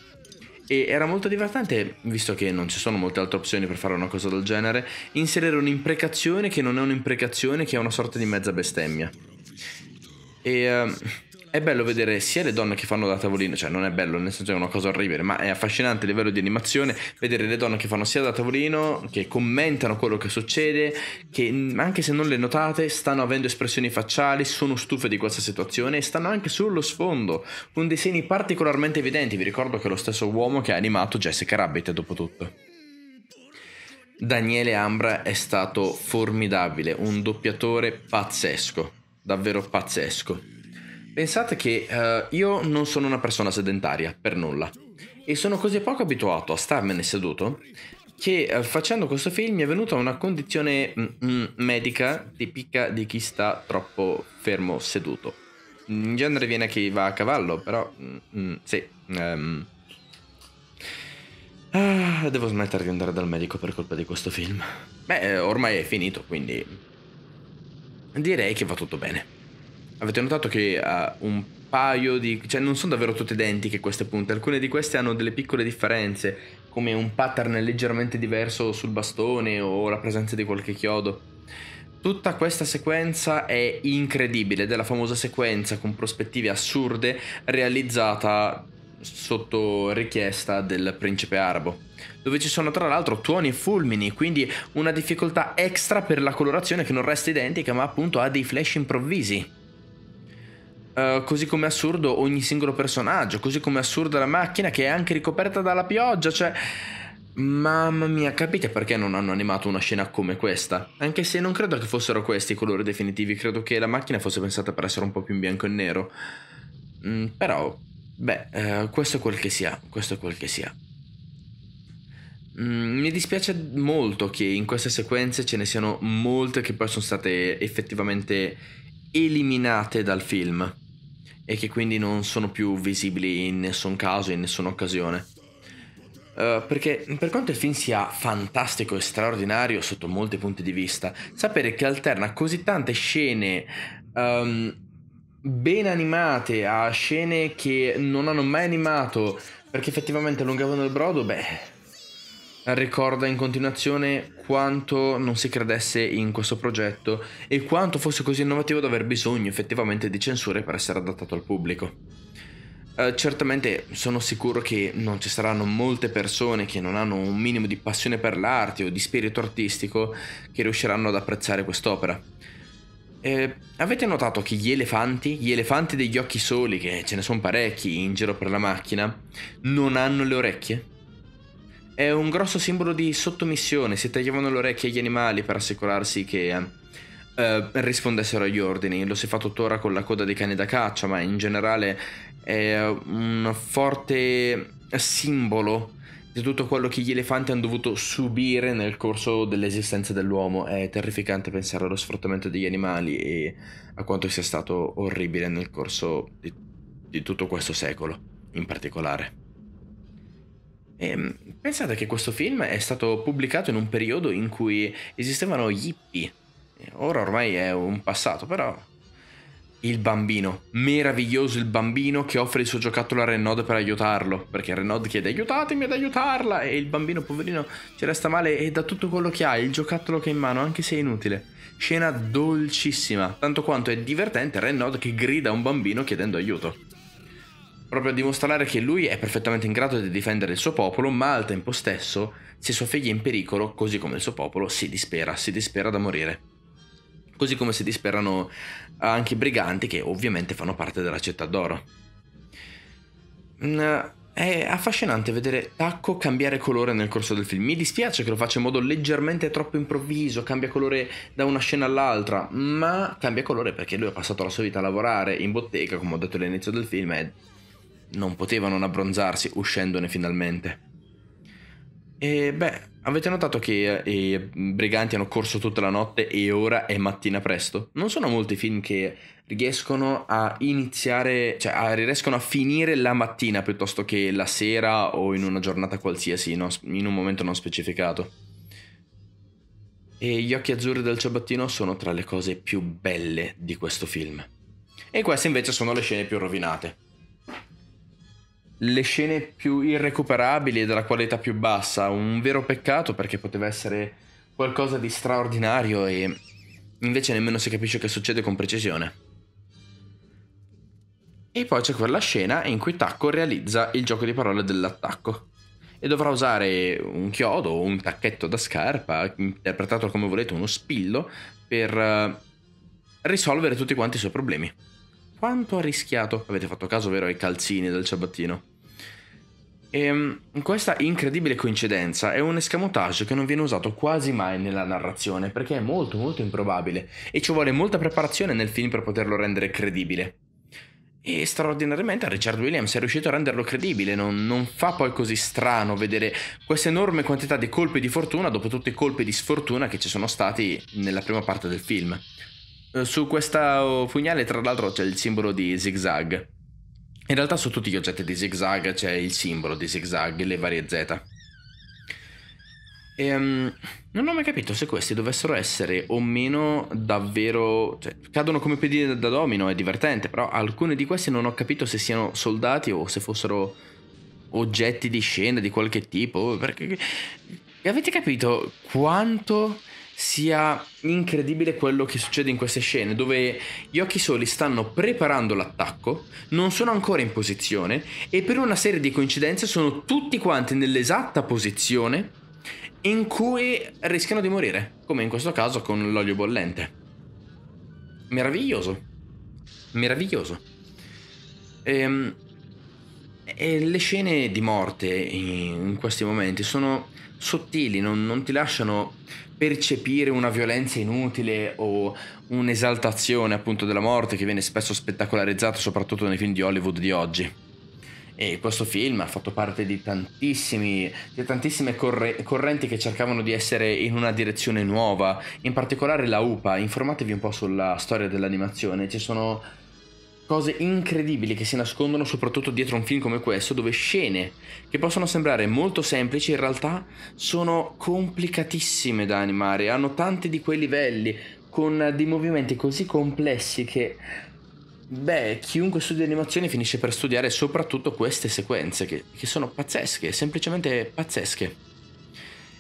E era molto divertente, visto che non ci sono molte altre opzioni per fare una cosa del genere, inserire un'imprecazione che non è un'imprecazione, che è una sorta di mezza bestemmia. E... Uh è bello vedere sia le donne che fanno da tavolino, cioè non è bello nel senso che è una cosa orribile, ma è affascinante a livello di animazione vedere le donne che fanno sia da tavolino, che commentano quello che succede, che anche se non le notate stanno avendo espressioni facciali, sono stufe di questa situazione e stanno anche sullo sfondo, con dei segni particolarmente evidenti, vi ricordo che è lo stesso uomo che ha animato Jessica Rabbit dopo tutto. Daniele Ambra è stato formidabile, un doppiatore pazzesco, davvero pazzesco. Pensate che uh, io non sono una persona sedentaria, per nulla. E sono così poco abituato a starmene seduto che uh, facendo questo film mi è venuta una condizione m- mm, m- mm, medica tipica di chi sta troppo fermo seduto. In genere viene chi va a cavallo, però... M- mm, sì. Um... Ah, devo smettere di andare dal medico per colpa di questo film. Beh, ormai è finito, quindi... Direi che va tutto bene. Avete notato che ha eh, un paio di... cioè non sono davvero tutte identiche queste punte, alcune di queste hanno delle piccole differenze, come un pattern leggermente diverso sul bastone o la presenza di qualche chiodo. Tutta questa sequenza è incredibile della famosa sequenza con prospettive assurde realizzata sotto richiesta del principe arabo, dove ci sono tra l'altro tuoni e fulmini, quindi una difficoltà extra per la colorazione che non resta identica ma appunto ha dei flash improvvisi. Eh, così come assurdo ogni singolo personaggio, così come assurda la macchina che è anche ricoperta dalla pioggia, cioè... Mamma mia, capite perché non hanno animato una scena come questa? Anche se non credo che fossero questi i colori definitivi, credo che la macchina fosse pensata per essere un po' più in bianco e nero. Mm, però, beh, eh, questo è quel che sia, questo è quel che sia. Mm, mi dispiace molto che in queste sequenze ce ne siano molte che poi sono state effettivamente eliminate dal film e che quindi non sono più visibili in nessun caso, in nessuna occasione. Uh, perché per quanto il film sia fantastico e straordinario sotto molti punti di vista, sapere che alterna così tante scene um, ben animate a scene che non hanno mai animato perché effettivamente allungavano il brodo, beh, ricorda in continuazione quanto non si credesse in questo progetto e quanto fosse così innovativo da aver bisogno effettivamente di censure per essere adattato al pubblico. Eh, certamente sono sicuro che non ci saranno molte persone che non hanno un minimo di passione per l'arte o di spirito artistico che riusciranno ad apprezzare quest'opera. Eh, avete notato che gli elefanti, gli elefanti degli occhi soli, che ce ne sono parecchi in giro per la macchina, non hanno le orecchie? È un grosso simbolo di sottomissione, si tagliavano le orecchie agli animali per assicurarsi che eh, rispondessero agli ordini. Lo si fa tuttora con la coda dei cani da caccia, ma in generale è un forte simbolo di tutto quello che gli elefanti hanno dovuto subire nel corso dell'esistenza dell'uomo. È terrificante pensare allo sfruttamento degli animali e a quanto sia stato orribile nel corso di, di tutto questo secolo in particolare. E, ehm, pensate che questo film è stato pubblicato in un periodo in cui esistevano gli hippie. Eh, ora ormai è un passato, però il bambino, meraviglioso il bambino che offre il suo giocattolo a Renod per aiutarlo, perché Renod chiede aiutatemi ad aiutarla e il bambino poverino ci resta male e dà tutto quello che ha, il giocattolo che ha in mano, anche se è inutile. Scena dolcissima, tanto quanto è divertente Renod che grida a un bambino chiedendo aiuto proprio a dimostrare che lui è perfettamente in grado di difendere il suo popolo, ma al tempo stesso, se sua figlia è in pericolo, così come il suo popolo, si dispera, si dispera da morire. Così come si disperano anche i briganti che ovviamente fanno parte della città d'oro. Mm, è affascinante vedere Tacco cambiare colore nel corso del film. Mi dispiace che lo faccia in modo leggermente troppo improvviso, cambia colore da una scena all'altra, ma cambia colore perché lui ha passato la sua vita a lavorare in bottega, come ho detto all'inizio del film, e non poteva non abbronzarsi uscendone finalmente. E beh, avete notato che eh, i briganti hanno corso tutta la notte e ora è mattina presto? Non sono molti film che riescono a iniziare, cioè a, riescono a finire la mattina piuttosto che la sera o in una giornata qualsiasi, no? in un momento non specificato. E gli occhi azzurri del ciabattino sono tra le cose più belle di questo film. E queste invece sono le scene più rovinate le scene più irrecuperabili e della qualità più bassa, un vero peccato perché poteva essere qualcosa di straordinario e invece nemmeno si capisce che succede con precisione. E poi c'è quella scena in cui Tacco realizza il gioco di parole dell'attacco e dovrà usare un chiodo o un tacchetto da scarpa, interpretato come volete uno spillo, per eh, risolvere tutti quanti i suoi problemi. Quanto ha rischiato? Avete fatto caso vero ai calzini del ciabattino? E ehm, questa incredibile coincidenza è un escamotage che non viene usato quasi mai nella narrazione perché è molto molto improbabile e ci vuole molta preparazione nel film per poterlo rendere credibile. E straordinariamente Richard Williams è riuscito a renderlo credibile, non, non fa poi così strano vedere questa enorme quantità di colpi di fortuna dopo tutti i colpi di sfortuna che ci sono stati nella prima parte del film. Eh, su questo oh, pugnale tra l'altro c'è il simbolo di zigzag in realtà su tutti gli oggetti di zigzag c'è il simbolo di zigzag, le varie Z. E, um, non ho mai capito se questi dovessero essere o meno davvero... Cioè, cadono come pedine da domino, è divertente, però alcune di queste non ho capito se siano soldati o se fossero oggetti di scena di qualche tipo. Perché... Avete capito quanto sia incredibile quello che succede in queste scene, dove gli occhi soli stanno preparando l'attacco, non sono ancora in posizione e per una serie di coincidenze sono tutti quanti nell'esatta posizione in cui rischiano di morire, come in questo caso con l'olio bollente. Meraviglioso. Meraviglioso. Ehm, e le scene di morte in questi momenti sono sottili, non, non ti lasciano percepire una violenza inutile o un'esaltazione appunto della morte che viene spesso spettacolarizzata soprattutto nei film di Hollywood di oggi. E questo film ha fatto parte di, di tantissime corre- correnti che cercavano di essere in una direzione nuova, in particolare la UPA, informatevi un po' sulla storia dell'animazione, ci sono cose incredibili che si nascondono soprattutto dietro un film come questo, dove scene che possono sembrare molto semplici in realtà sono complicatissime da animare, hanno tanti di quei livelli con dei movimenti così complessi che Beh, chiunque studia animazione finisce per studiare soprattutto queste sequenze che, che sono pazzesche, semplicemente pazzesche.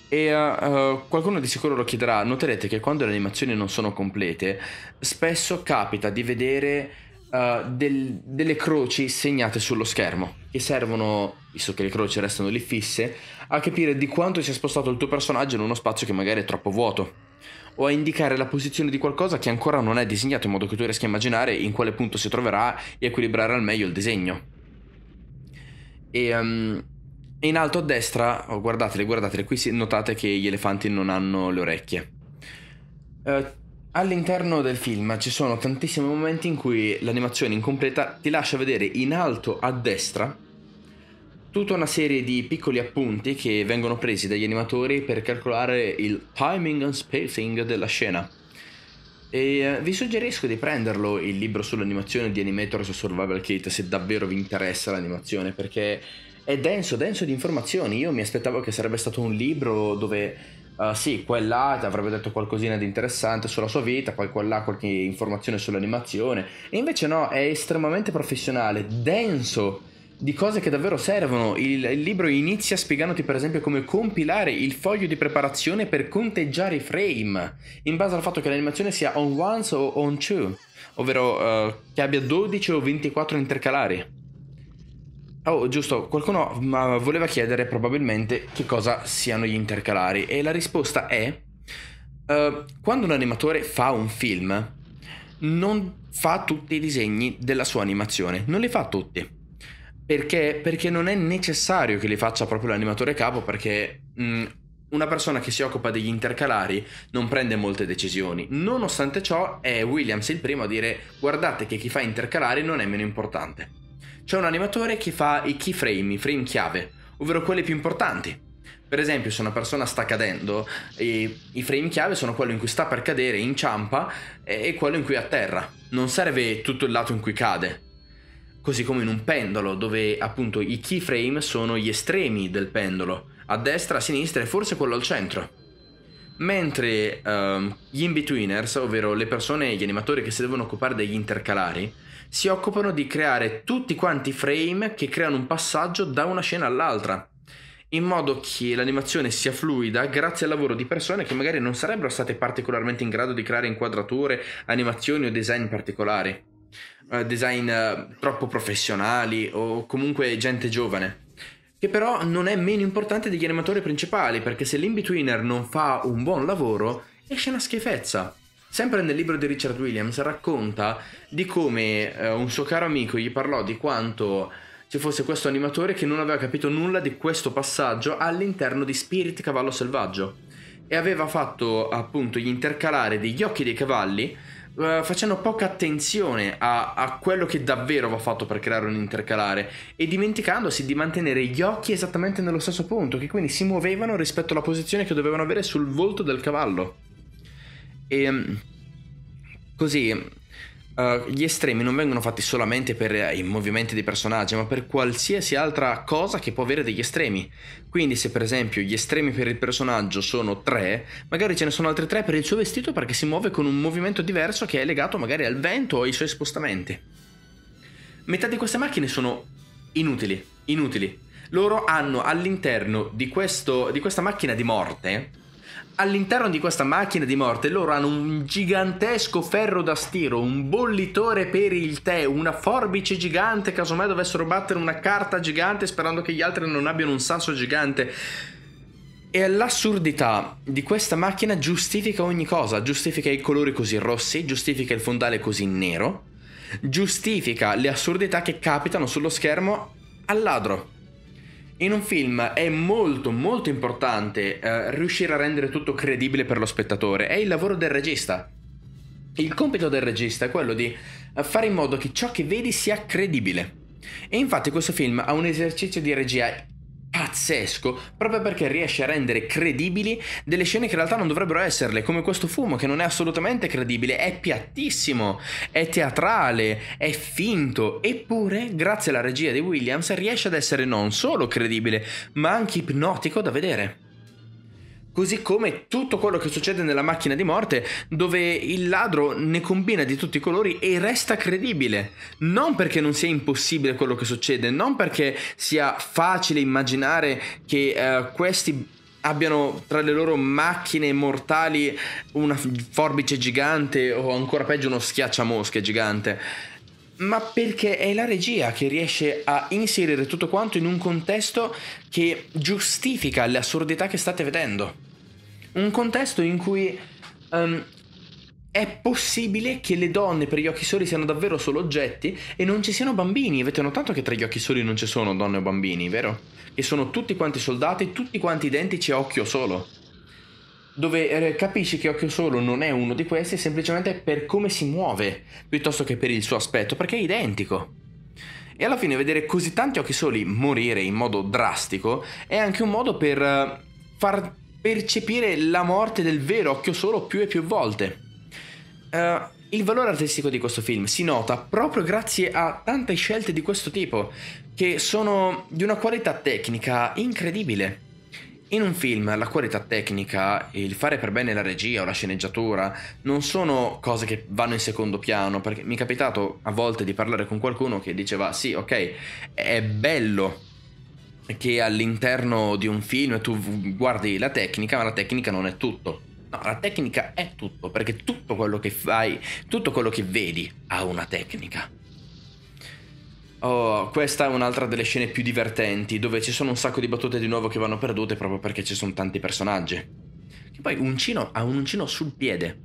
E uh, qualcuno di sicuro lo chiederà, noterete che quando le animazioni non sono complete, spesso capita di vedere uh, del, delle croci segnate sullo schermo, che servono, visto che le croci restano lì fisse, a capire di quanto si è spostato il tuo personaggio in uno spazio che magari è troppo vuoto o a indicare la posizione di qualcosa che ancora non è disegnato in modo che tu riesca a immaginare in quale punto si troverà e equilibrare al meglio il disegno. E um, in alto a destra, oh, guardatele, guardatele, qui notate che gli elefanti non hanno le orecchie. Uh, All'interno del film ci sono tantissimi momenti in cui l'animazione incompleta ti lascia vedere in alto a destra tutta una serie di piccoli appunti che vengono presi dagli animatori per calcolare il timing and spacing della scena. E eh, vi suggerisco di prenderlo il libro sull'animazione di Animators Survival Kit se davvero vi interessa l'animazione perché è denso, denso di informazioni. Io mi aspettavo che sarebbe stato un libro dove Uh, sì, quella ti avrebbe detto qualcosina di interessante sulla sua vita, poi quella qualche informazione sull'animazione. E invece no, è estremamente professionale, denso di cose che davvero servono. Il, il, libro inizia spiegandoti, per esempio, come compilare il foglio di preparazione per conteggiare i frame, in base al fatto che l'animazione sia on once o on two, ovvero uh, che abbia 12 o 24 intercalari. Oh, giusto, qualcuno mm, ah, voleva chiedere probabilmente che cosa siano gli intercalari e la risposta è uh, quando un animatore fa un film non fa tutti i disegni della sua animazione, non li fa tutti. Perché? Perché non è necessario che li faccia proprio l'animatore capo perché mh, mm, una persona che si occupa degli intercalari non prende molte decisioni. Nonostante ciò è Williams il primo a dire guardate che chi fa intercalari non è meno importante. C'è un animatore che fa i keyframe, i frame chiave, ovvero quelli più importanti. Per esempio, se una persona sta cadendo, i frame chiave sono quello in cui sta per cadere, inciampa, e quello in cui atterra. Non serve tutto il lato in cui cade. Così come in un pendolo, dove appunto i keyframe sono gli estremi del pendolo, a destra, a sinistra e forse quello al centro. Mentre um, gli in-betweeners, ovvero le persone, gli animatori che si devono occupare degli intercalari, si occupano di creare tutti quanti i frame che creano un passaggio da una scena all'altra, in modo che l'animazione sia fluida grazie al lavoro di persone che magari non sarebbero state particolarmente in grado di creare inquadrature, animazioni o design particolari, uh, design uh, troppo professionali o comunque gente giovane. Che però non è meno importante degli animatori principali, perché se l'inbetweener non fa un buon lavoro, esce una schifezza. Sempre nel libro di Richard Williams racconta di come eh, un suo caro amico gli parlò di quanto ci fosse questo animatore che non aveva capito nulla di questo passaggio all'interno di Spirit Cavallo Selvaggio e aveva fatto appunto gli intercalare degli occhi dei cavalli eh, facendo poca attenzione a, a, quello che davvero va fatto per creare un intercalare e dimenticandosi di mantenere gli occhi esattamente nello stesso punto che quindi si muovevano rispetto alla posizione che dovevano avere sul volto del cavallo. E mm, così Uh, gli estremi non vengono fatti solamente per eh, i movimenti dei personaggi, ma per qualsiasi altra cosa che può avere degli estremi. Quindi, se per esempio gli estremi per il personaggio sono tre, magari ce ne sono altri tre per il suo vestito perché si muove con un movimento diverso che è legato magari al vento o ai suoi spostamenti. Metà di queste macchine sono inutili, inutili. Loro hanno all'interno di, questo, di questa macchina di morte all'interno di questa macchina di morte loro hanno un gigantesco ferro da stiro, un bollitore per il tè, una forbice gigante, casomai dovessero battere una carta gigante sperando che gli altri non abbiano un sasso gigante. E l'assurdità di questa macchina giustifica ogni cosa, giustifica i colori così rossi, giustifica il fondale così nero, giustifica le assurdità che capitano sullo schermo al ladro in un film è molto molto importante eh, riuscire a rendere tutto credibile per lo spettatore, è il lavoro del regista. Il compito del regista è quello di eh, fare in modo che ciò che vedi sia credibile. E infatti questo film ha un esercizio di regia pazzesco proprio perché riesce a rendere credibili delle scene che in realtà non dovrebbero esserle, come questo fumo che non è assolutamente credibile, è piattissimo, è teatrale, è finto, eppure grazie alla regia di Williams riesce ad essere non solo credibile, ma anche ipnotico da vedere. Così come tutto quello che succede nella macchina di morte, dove il ladro ne combina di tutti i colori e resta credibile. Non perché non sia impossibile quello che succede, non perché sia facile immaginare che uh, questi abbiano tra le loro macchine mortali una forbice gigante o ancora peggio uno schiacciamosche gigante ma perché è la regia che riesce a inserire tutto quanto in un contesto che giustifica le assurdità che state vedendo. Un contesto in cui um, è possibile che le donne per gli occhi soli siano davvero solo oggetti e non ci siano bambini. Avete notato che tra gli occhi soli non ci sono donne o bambini, vero? Che sono tutti quanti soldati, tutti quanti identici a occhio solo dove eh, capisci che Occhio Solo non è uno di questi semplicemente per come si muove, piuttosto che per il suo aspetto, perché è identico. E alla fine vedere così tanti occhi soli morire in modo drastico è anche un modo per eh, far percepire la morte del vero occhio solo più e più volte. Uh, il valore artistico di questo film si nota proprio grazie a tante scelte di questo tipo, che sono di una qualità tecnica incredibile. In un film la qualità tecnica, il fare per bene la regia o la sceneggiatura non sono cose che vanno in secondo piano, perché mi è capitato a volte di parlare con qualcuno che diceva sì, ok, è bello che all'interno di un film tu guardi la tecnica, ma la tecnica non è tutto. No, la tecnica è tutto, perché tutto quello che fai, tutto quello che vedi ha una tecnica. Oh, questa è un'altra delle scene più divertenti, dove ci sono un sacco di battute di nuovo che vanno perdute proprio perché ci sono tanti personaggi. Che poi Uncino ha un uncino sul piede.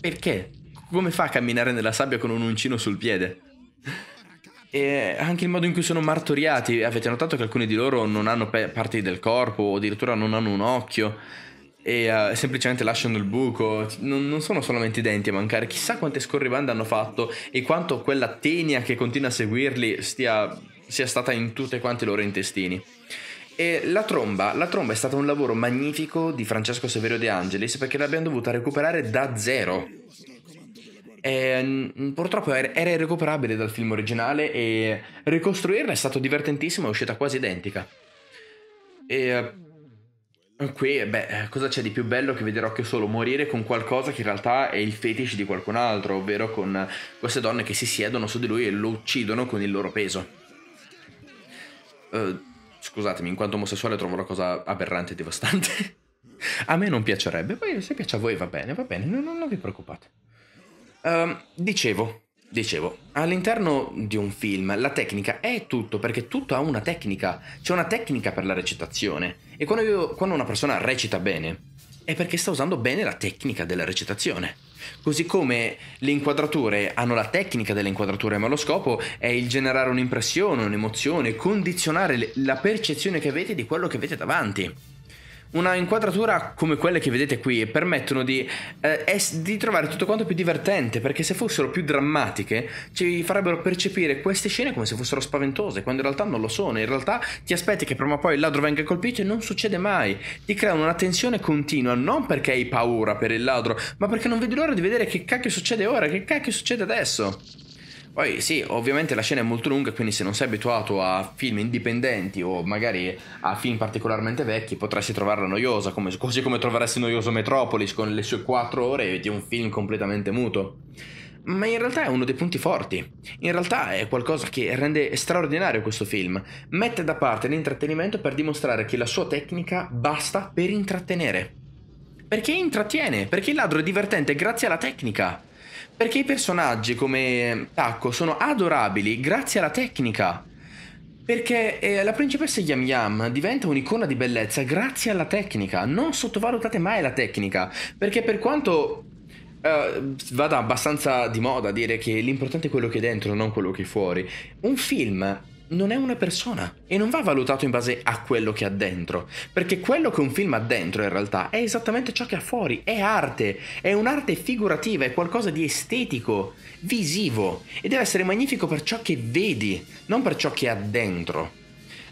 Perché? Come fa a camminare nella sabbia con un uncino sul piede? E anche il modo in cui sono martoriati, avete notato che alcuni di loro non hanno pe- parti del corpo o addirittura non hanno un occhio e uh, semplicemente lasciano il buco. Non, non, sono solamente i denti a mancare, chissà quante scorribande hanno fatto e quanto quella tenia che continua a seguirli stia, sia stata in tutti quanti i loro intestini. E la tromba, la tromba è stato un lavoro magnifico di Francesco Severo De Angelis perché l'abbiamo dovuta recuperare da zero. E, mm, mm, purtroppo era irrecuperabile dal film originale e ricostruirla è stato divertentissimo, è uscita quasi identica. E eh, Qui, eh, beh, eh, cosa c'è di più bello che vedere che Solo morire con qualcosa che in realtà è il fetish di qualcun altro, ovvero con eh, queste donne che si siedono su di lui e lo uccidono con il loro peso. Uh, scusatemi, in quanto omosessuale trovo la cosa aberrante e devastante. a me non piacerebbe, poi se piace a voi va bene, va bene, non, non vi preoccupate. Uh, dicevo, Dicevo, all'interno di un film la tecnica è tutto, perché tutto ha una tecnica, c'è una tecnica per la recitazione. E quando, io, quando una persona recita bene, è perché sta usando bene la tecnica della recitazione. Così come le inquadrature hanno la tecnica delle inquadrature, ma lo scopo è il generare un'impressione, un'emozione, condizionare la percezione che avete di quello che avete davanti una inquadratura come quelle che vedete qui permettono di, eh, es- di, trovare tutto quanto più divertente, perché se fossero più drammatiche ci farebbero percepire queste scene come se fossero spaventose, quando in realtà non lo sono. In realtà ti aspetti che prima o poi il ladro venga colpito e non succede mai. Ti creano una tensione continua, non perché hai paura per il ladro, ma perché non vedi l'ora di vedere che cacchio succede ora, che cacchio succede adesso. Poi sì, ovviamente la scena è molto lunga, quindi se non sei abituato a film indipendenti o magari a film particolarmente vecchi, potresti trovarla noiosa, come, così come troveresti noioso Metropolis con le sue 4 ore di un film completamente muto. Ma in realtà è uno dei punti forti. In realtà è qualcosa che rende straordinario questo film. Mette da parte l'intrattenimento per dimostrare che la sua tecnica basta per intrattenere. Perché intrattiene? Perché il ladro è divertente grazie alla tecnica. Perché i personaggi come ehm, Tacco sono adorabili grazie alla tecnica. Perché eh, la principessa Yam Yam diventa un'icona di bellezza grazie alla tecnica. Non sottovalutate mai la tecnica. Perché per quanto Uh, vada abbastanza di moda dire che l'importante è quello che è dentro, non quello che è fuori. Un film non è una persona e non va valutato in base a quello che ha dentro, perché quello che un film ha dentro in realtà è esattamente ciò che ha fuori, è arte, è un'arte figurativa, è qualcosa di estetico, visivo e deve essere magnifico per ciò che vedi, non per ciò che ha dentro.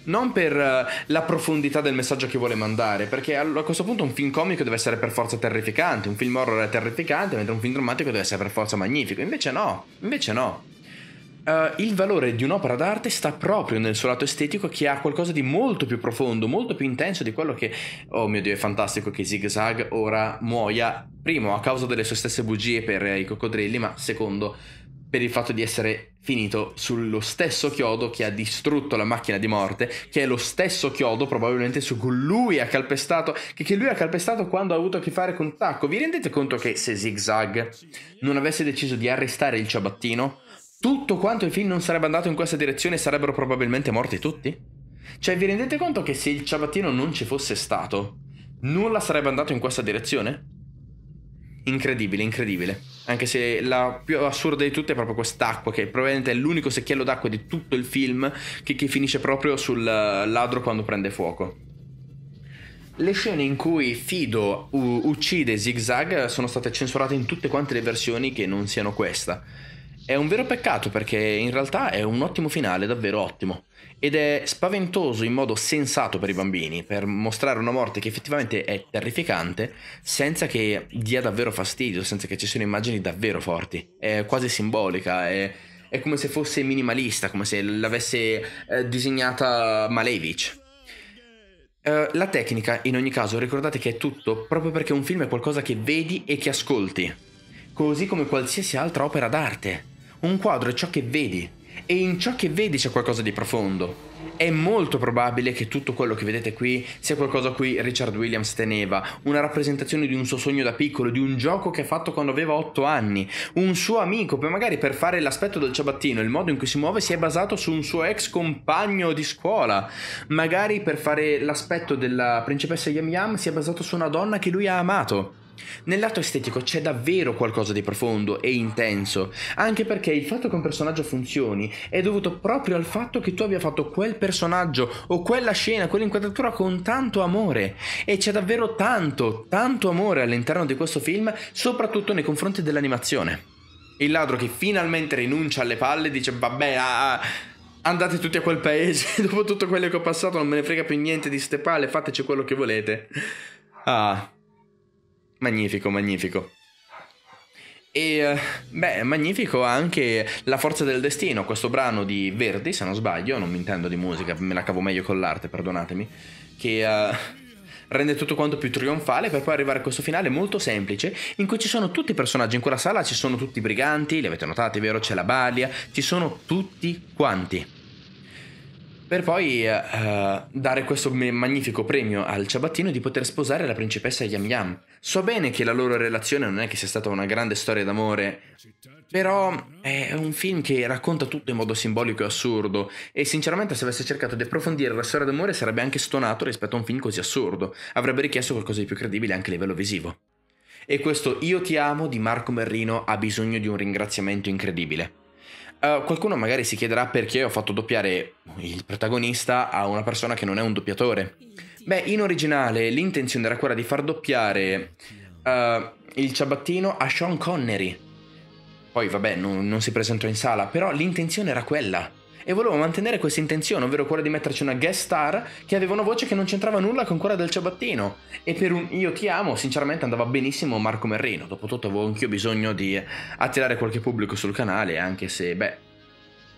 Non per eh, la profondità del messaggio che vuole mandare, perché a questo punto un film comico deve essere per forza terrificante, un film horror è terrificante, mentre un film drammatico deve essere per forza magnifico. Invece no, invece no uh, il valore di un'opera d'arte sta proprio nel suo lato estetico che ha qualcosa di molto più profondo, molto più intenso di quello che, oh mio dio, è fantastico che Zig Zag ora muoia, primo a causa delle sue stesse bugie per i coccodrilli, ma secondo per il fatto di essere finito sullo stesso chiodo che ha distrutto la macchina di morte, che è lo stesso chiodo probabilmente su cui lui ha calpestato, che, che lui ha calpestato quando ha avuto a che fare con Tacco. Vi rendete conto che se Zigzag non avesse deciso di arrestare il ciabattino, tutto quanto il film non sarebbe andato in questa direzione e sarebbero probabilmente morti tutti? Cioè, vi rendete conto che se il ciabattino non ci fosse stato, nulla sarebbe andato in questa direzione? Incredibile, incredibile. Anche se la più assurda di tutte è proprio quest'acqua, che probabilmente è l'unico secchiello d'acqua di tutto il film che, che finisce proprio sul ladro quando prende fuoco. Le scene in cui Fido u- uccide Zigzag sono state censurate in tutte quante le versioni che non siano questa. È un vero peccato perché in realtà è un ottimo finale, davvero ottimo. Ed è spaventoso in modo sensato per i bambini, per mostrare una morte che effettivamente è terrificante, senza che dia davvero fastidio, senza che ci siano immagini davvero forti. È quasi simbolica, è, è come se fosse minimalista, come se l'avesse eh, disegnata Malevich. Eh, la tecnica, in ogni caso, ricordate che è tutto proprio perché un film è qualcosa che vedi e che ascolti, così come qualsiasi altra opera d'arte. Un quadro è ciò che vedi e in ciò che vedi c'è qualcosa di profondo. È molto probabile che tutto quello che vedete qui sia qualcosa a cui Richard Williams teneva, una rappresentazione di un suo sogno da piccolo, di un gioco che ha fatto quando aveva 8 anni. Un suo amico, poi magari per fare l'aspetto del ciabattino, il modo in cui si muove si è basato su un suo ex compagno di scuola. Magari per fare l'aspetto della principessa Yam Yam si è basato su una donna che lui ha amato. Nel lato estetico c'è davvero qualcosa di profondo e intenso, anche perché il fatto che un personaggio funzioni è dovuto proprio al fatto che tu abbia fatto quel personaggio o quella scena, quell'inquadratura con tanto amore. E c'è davvero tanto, tanto amore all'interno di questo film, soprattutto nei confronti dell'animazione. Il ladro che finalmente rinuncia alle palle dice vabbè, ah, ah, andate tutti a quel paese, dopo tutto quello che ho passato non me ne frega più niente di ste palle, fateci quello che volete. Ah. Magnifico, magnifico. E eh, beh, magnifico anche La forza del destino, questo brano di Verdi, se non sbaglio, non mi intendo di musica, me la cavo meglio con l'arte, perdonatemi, che uh, rende tutto quanto più trionfale per poi arrivare a questo finale molto semplice in cui ci sono tutti i personaggi, in quella sala ci sono tutti i briganti, li avete notati, vero? C'è la Balia, ci sono tutti quanti. Per poi uh, dare questo magnifico premio al ciabattino di poter sposare la principessa Yam Yam. So bene che la loro relazione non è che sia stata una grande storia d'amore, però è un film che racconta tutto in modo simbolico e assurdo e sinceramente se avesse cercato di approfondire la storia d'amore sarebbe anche stonato rispetto a un film così assurdo, avrebbe richiesto qualcosa di più credibile anche a livello visivo. E questo Io ti amo di Marco Merrino ha bisogno di un ringraziamento incredibile. Eh, qualcuno magari si chiederà perché ho fatto doppiare il protagonista a una persona che non è un doppiatore. Beh, in originale l'intenzione era quella di far doppiare uh, il ciabattino a Sean Connery. Poi vabbè, non, non si presentò in sala, però l'intenzione era quella e volevo mantenere questa intenzione, ovvero quella di metterci una guest star che aveva una voce che non c'entrava nulla con quella del ciabattino. E per un Io ti amo, sinceramente, andava benissimo Marco Merrino. Dopotutto avevo anch'io bisogno di attirare qualche pubblico sul canale, anche se, beh,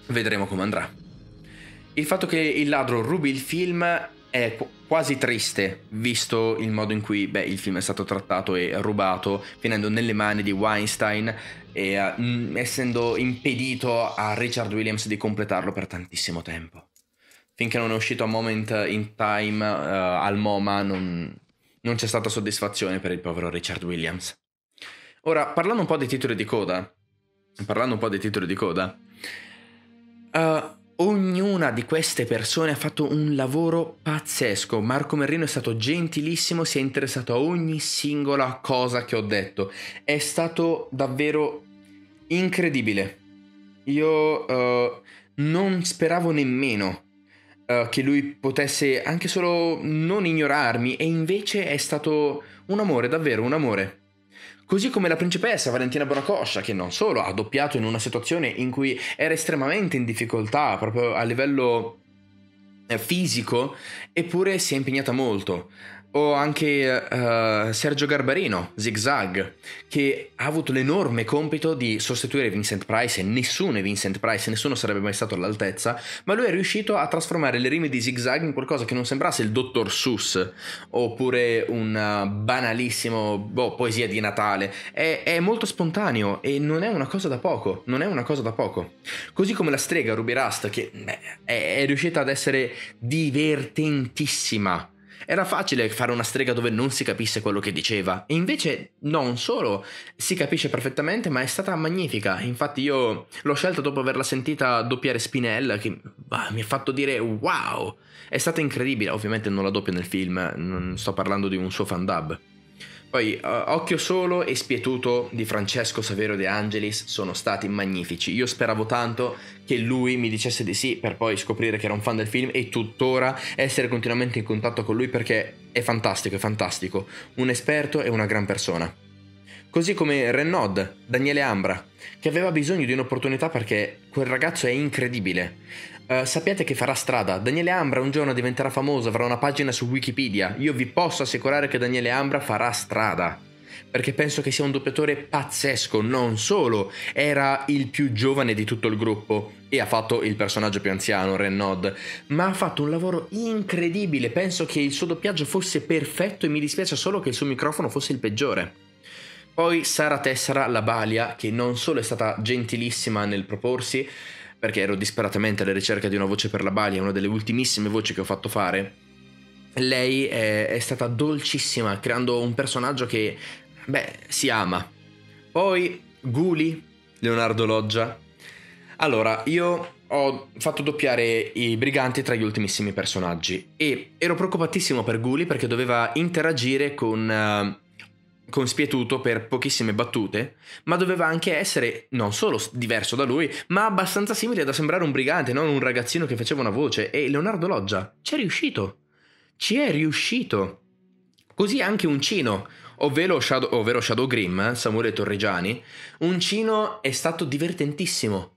vedremo come andrà. Il fatto che il ladro rubi il film è quasi triste visto il modo in cui beh, il film è stato trattato e rubato, finendo nelle mani di Weinstein e uh, essendo impedito a Richard Williams di completarlo per tantissimo tempo. Finché non è uscito a Moment in Time uh, al MoMA non, non c'è stata soddisfazione per il povero Richard Williams. Ora, parlando un po' dei titoli di coda, parlando un po' dei titoli di coda, uh, Ognuna di queste persone ha fatto un lavoro pazzesco. Marco Merrino è stato gentilissimo, si è interessato a ogni singola cosa che ho detto. È stato davvero incredibile. Io uh, non speravo nemmeno uh, che lui potesse anche solo non ignorarmi e invece è stato un amore, davvero un amore. Così come la principessa Valentina Bonacoscia, che non solo ha doppiato in una situazione in cui era estremamente in difficoltà, proprio a livello eh, fisico, eppure si è impegnata molto o anche uh, Sergio Garbarino, Zigzag, che ha avuto l'enorme compito di sostituire Vincent Price e nessuno è Vincent Price, nessuno sarebbe mai stato all'altezza, ma lui è riuscito a trasformare le rime di Zigzag in qualcosa che non sembrasse il Dottor Seuss oppure un eh, banalissimo boh, poesia di Natale, è, è molto spontaneo e non è una cosa da poco, non è una cosa da poco. Così come la strega Ruby Rust che beh, è, è riuscita ad essere divertentissima era facile fare una strega dove non si capisse quello che diceva. E invece non solo si capisce perfettamente, ma è stata magnifica. Infatti io l'ho scelta dopo averla sentita doppiare Spinella, che bah, mi ha fatto dire wow! È stata incredibile. Ovviamente non la doppia nel film, non sto parlando di un suo fan dub. Poi uh, Occhio Solo e Spietuto di Francesco Saverio De Angelis sono stati magnifici. Io speravo tanto che lui mi dicesse di sì per poi scoprire che era un fan del film e tuttora essere continuamente in contatto con lui perché è fantastico, è fantastico. Un esperto e una gran persona. Così come Renaud, Daniele Ambra, che aveva bisogno di un'opportunità perché quel ragazzo è incredibile. Eh, sappiate che farà strada. Daniele Ambra un giorno diventerà famoso, avrà una pagina su Wikipedia. Io vi posso assicurare che Daniele Ambra farà strada. Perché penso che sia un doppiatore pazzesco, non solo, era il più giovane di tutto il gruppo e ha fatto il personaggio più anziano, Ren ma ha fatto un lavoro incredibile, penso che il suo doppiaggio fosse perfetto e mi dispiace solo che il suo microfono fosse il peggiore. Poi Sara Tessera, la Balia, che non solo è stata gentilissima nel proporsi, perché ero disperatamente alla ricerca di una voce per la balia, una delle ultimissime voci che ho fatto fare. Lei è, è stata dolcissima, creando un personaggio che, beh, si ama. Poi Guli, Leonardo Loggia. Allora, io ho fatto doppiare i briganti tra gli ultimissimi personaggi e ero preoccupatissimo per Guli perché doveva interagire con eh, conspietuto per pochissime battute, ma doveva anche essere non solo diverso da lui, ma abbastanza simile da sembrare un brigante, non un ragazzino che faceva una voce. E Leonardo Loggia ci è riuscito. Ci è riuscito. Così anche Uncino, ovvero Shadow, ovvero Shadow Grimm, Samuele Torregiani, Uncino è stato divertentissimo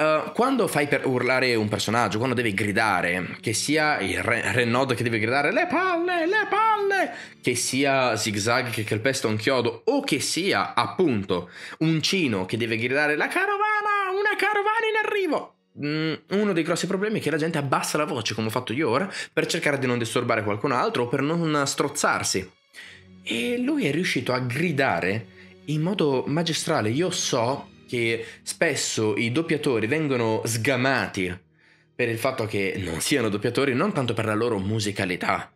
eh, quando fai per urlare un personaggio, quando devi gridare, che sia il re- Renod che deve gridare le palle, le palle, che sia Zigzag che calpesta un chiodo, o che sia appunto un Cino che deve gridare la carovana, una carovana in arrivo. Mm, uno dei grossi problemi è che la gente abbassa la voce, come ho fatto io ora, per cercare di non disturbare qualcun altro o per non strozzarsi. E lui è riuscito a gridare in modo magistrale. Io so che spesso i doppiatori vengono sgamati per il fatto che non siano doppiatori non tanto per la loro musicalità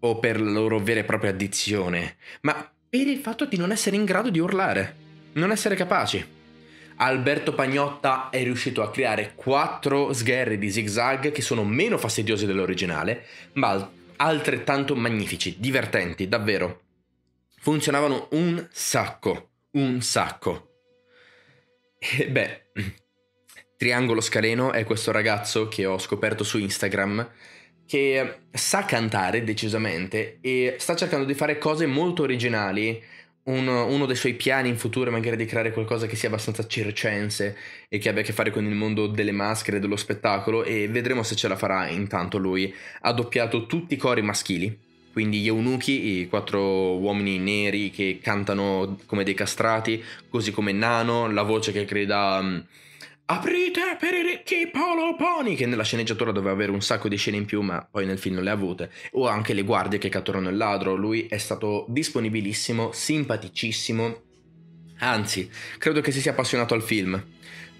o per la loro vera e propria addizione, ma per il fatto di non essere in grado di urlare, non essere capaci. Alberto Pagnotta è riuscito a creare quattro sgherri di zigzag che sono meno fastidiosi dell'originale, ma altrettanto magnifici, divertenti, davvero. Funzionavano un sacco, un sacco. Eh, beh, Triangolo Scaleno è questo ragazzo che ho scoperto su Instagram che sa cantare decisamente e sta cercando di fare cose molto originali. Uno, uno dei suoi piani in futuro è magari di creare qualcosa che sia abbastanza circense e che abbia a che fare con il mondo delle maschere, dello spettacolo e vedremo se ce la farà. Intanto lui ha doppiato tutti i cori maschili quindi gli eunuchi, i quattro uomini neri che cantano come dei castrati, così come Nano, la voce che grida mm, Aprite per i ricchi Polo Pony, che nella sceneggiatura doveva avere un sacco di scene in più, ma poi nel film non le ha avute, o anche le guardie che catturano il ladro, lui è stato disponibilissimo, simpaticissimo, anzi, credo che si sia appassionato al film.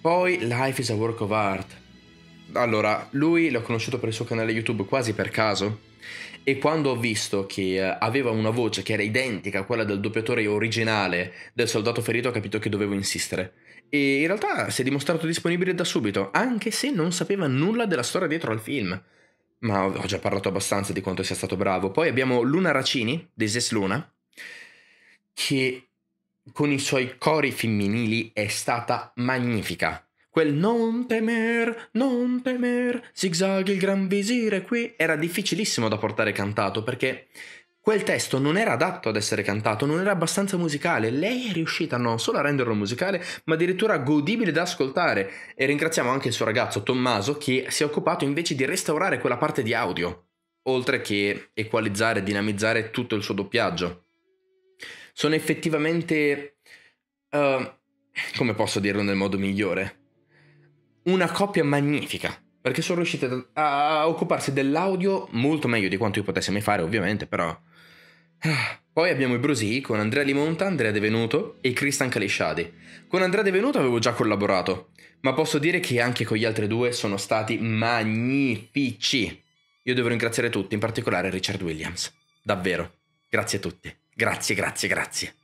Poi Life is a Work of Art. Allora, lui l'ho conosciuto per il suo canale YouTube quasi per caso, e quando ho visto che eh, aveva una voce che era identica a quella del doppiatore originale del soldato ferito, ho capito che dovevo insistere. E in realtà si è dimostrato disponibile da subito, anche se non sapeva nulla della storia dietro al film. Ma ho già parlato abbastanza di quanto sia stato bravo. Poi abbiamo Luna Racini, Deses Luna, che con i suoi cori femminili è stata magnifica. Quel non temer, non temer, zigzag il gran visire qui era difficilissimo da portare cantato perché quel testo non era adatto ad essere cantato, non era abbastanza musicale. Lei è riuscita non solo a renderlo musicale, ma addirittura godibile da ascoltare. E ringraziamo anche il suo ragazzo Tommaso che si è occupato invece di restaurare quella parte di audio, oltre che equalizzare e dinamizzare tutto il suo doppiaggio. Sono effettivamente. Uh, come posso dirlo nel modo migliore? una coppia magnifica, perché sono riusciti a occuparsi dell'audio molto meglio di quanto io potessi mai fare, ovviamente, però... Ah. Poi abbiamo i Brosì con Andrea Limonta, Andrea De Venuto e Cristian Calisciadi Con Andrea De Venuto avevo già collaborato, ma posso dire che anche con gli altri due sono stati magnifici. Io devo ringraziare tutti, in particolare Richard Williams. Davvero. Grazie a tutti. Grazie, grazie, grazie.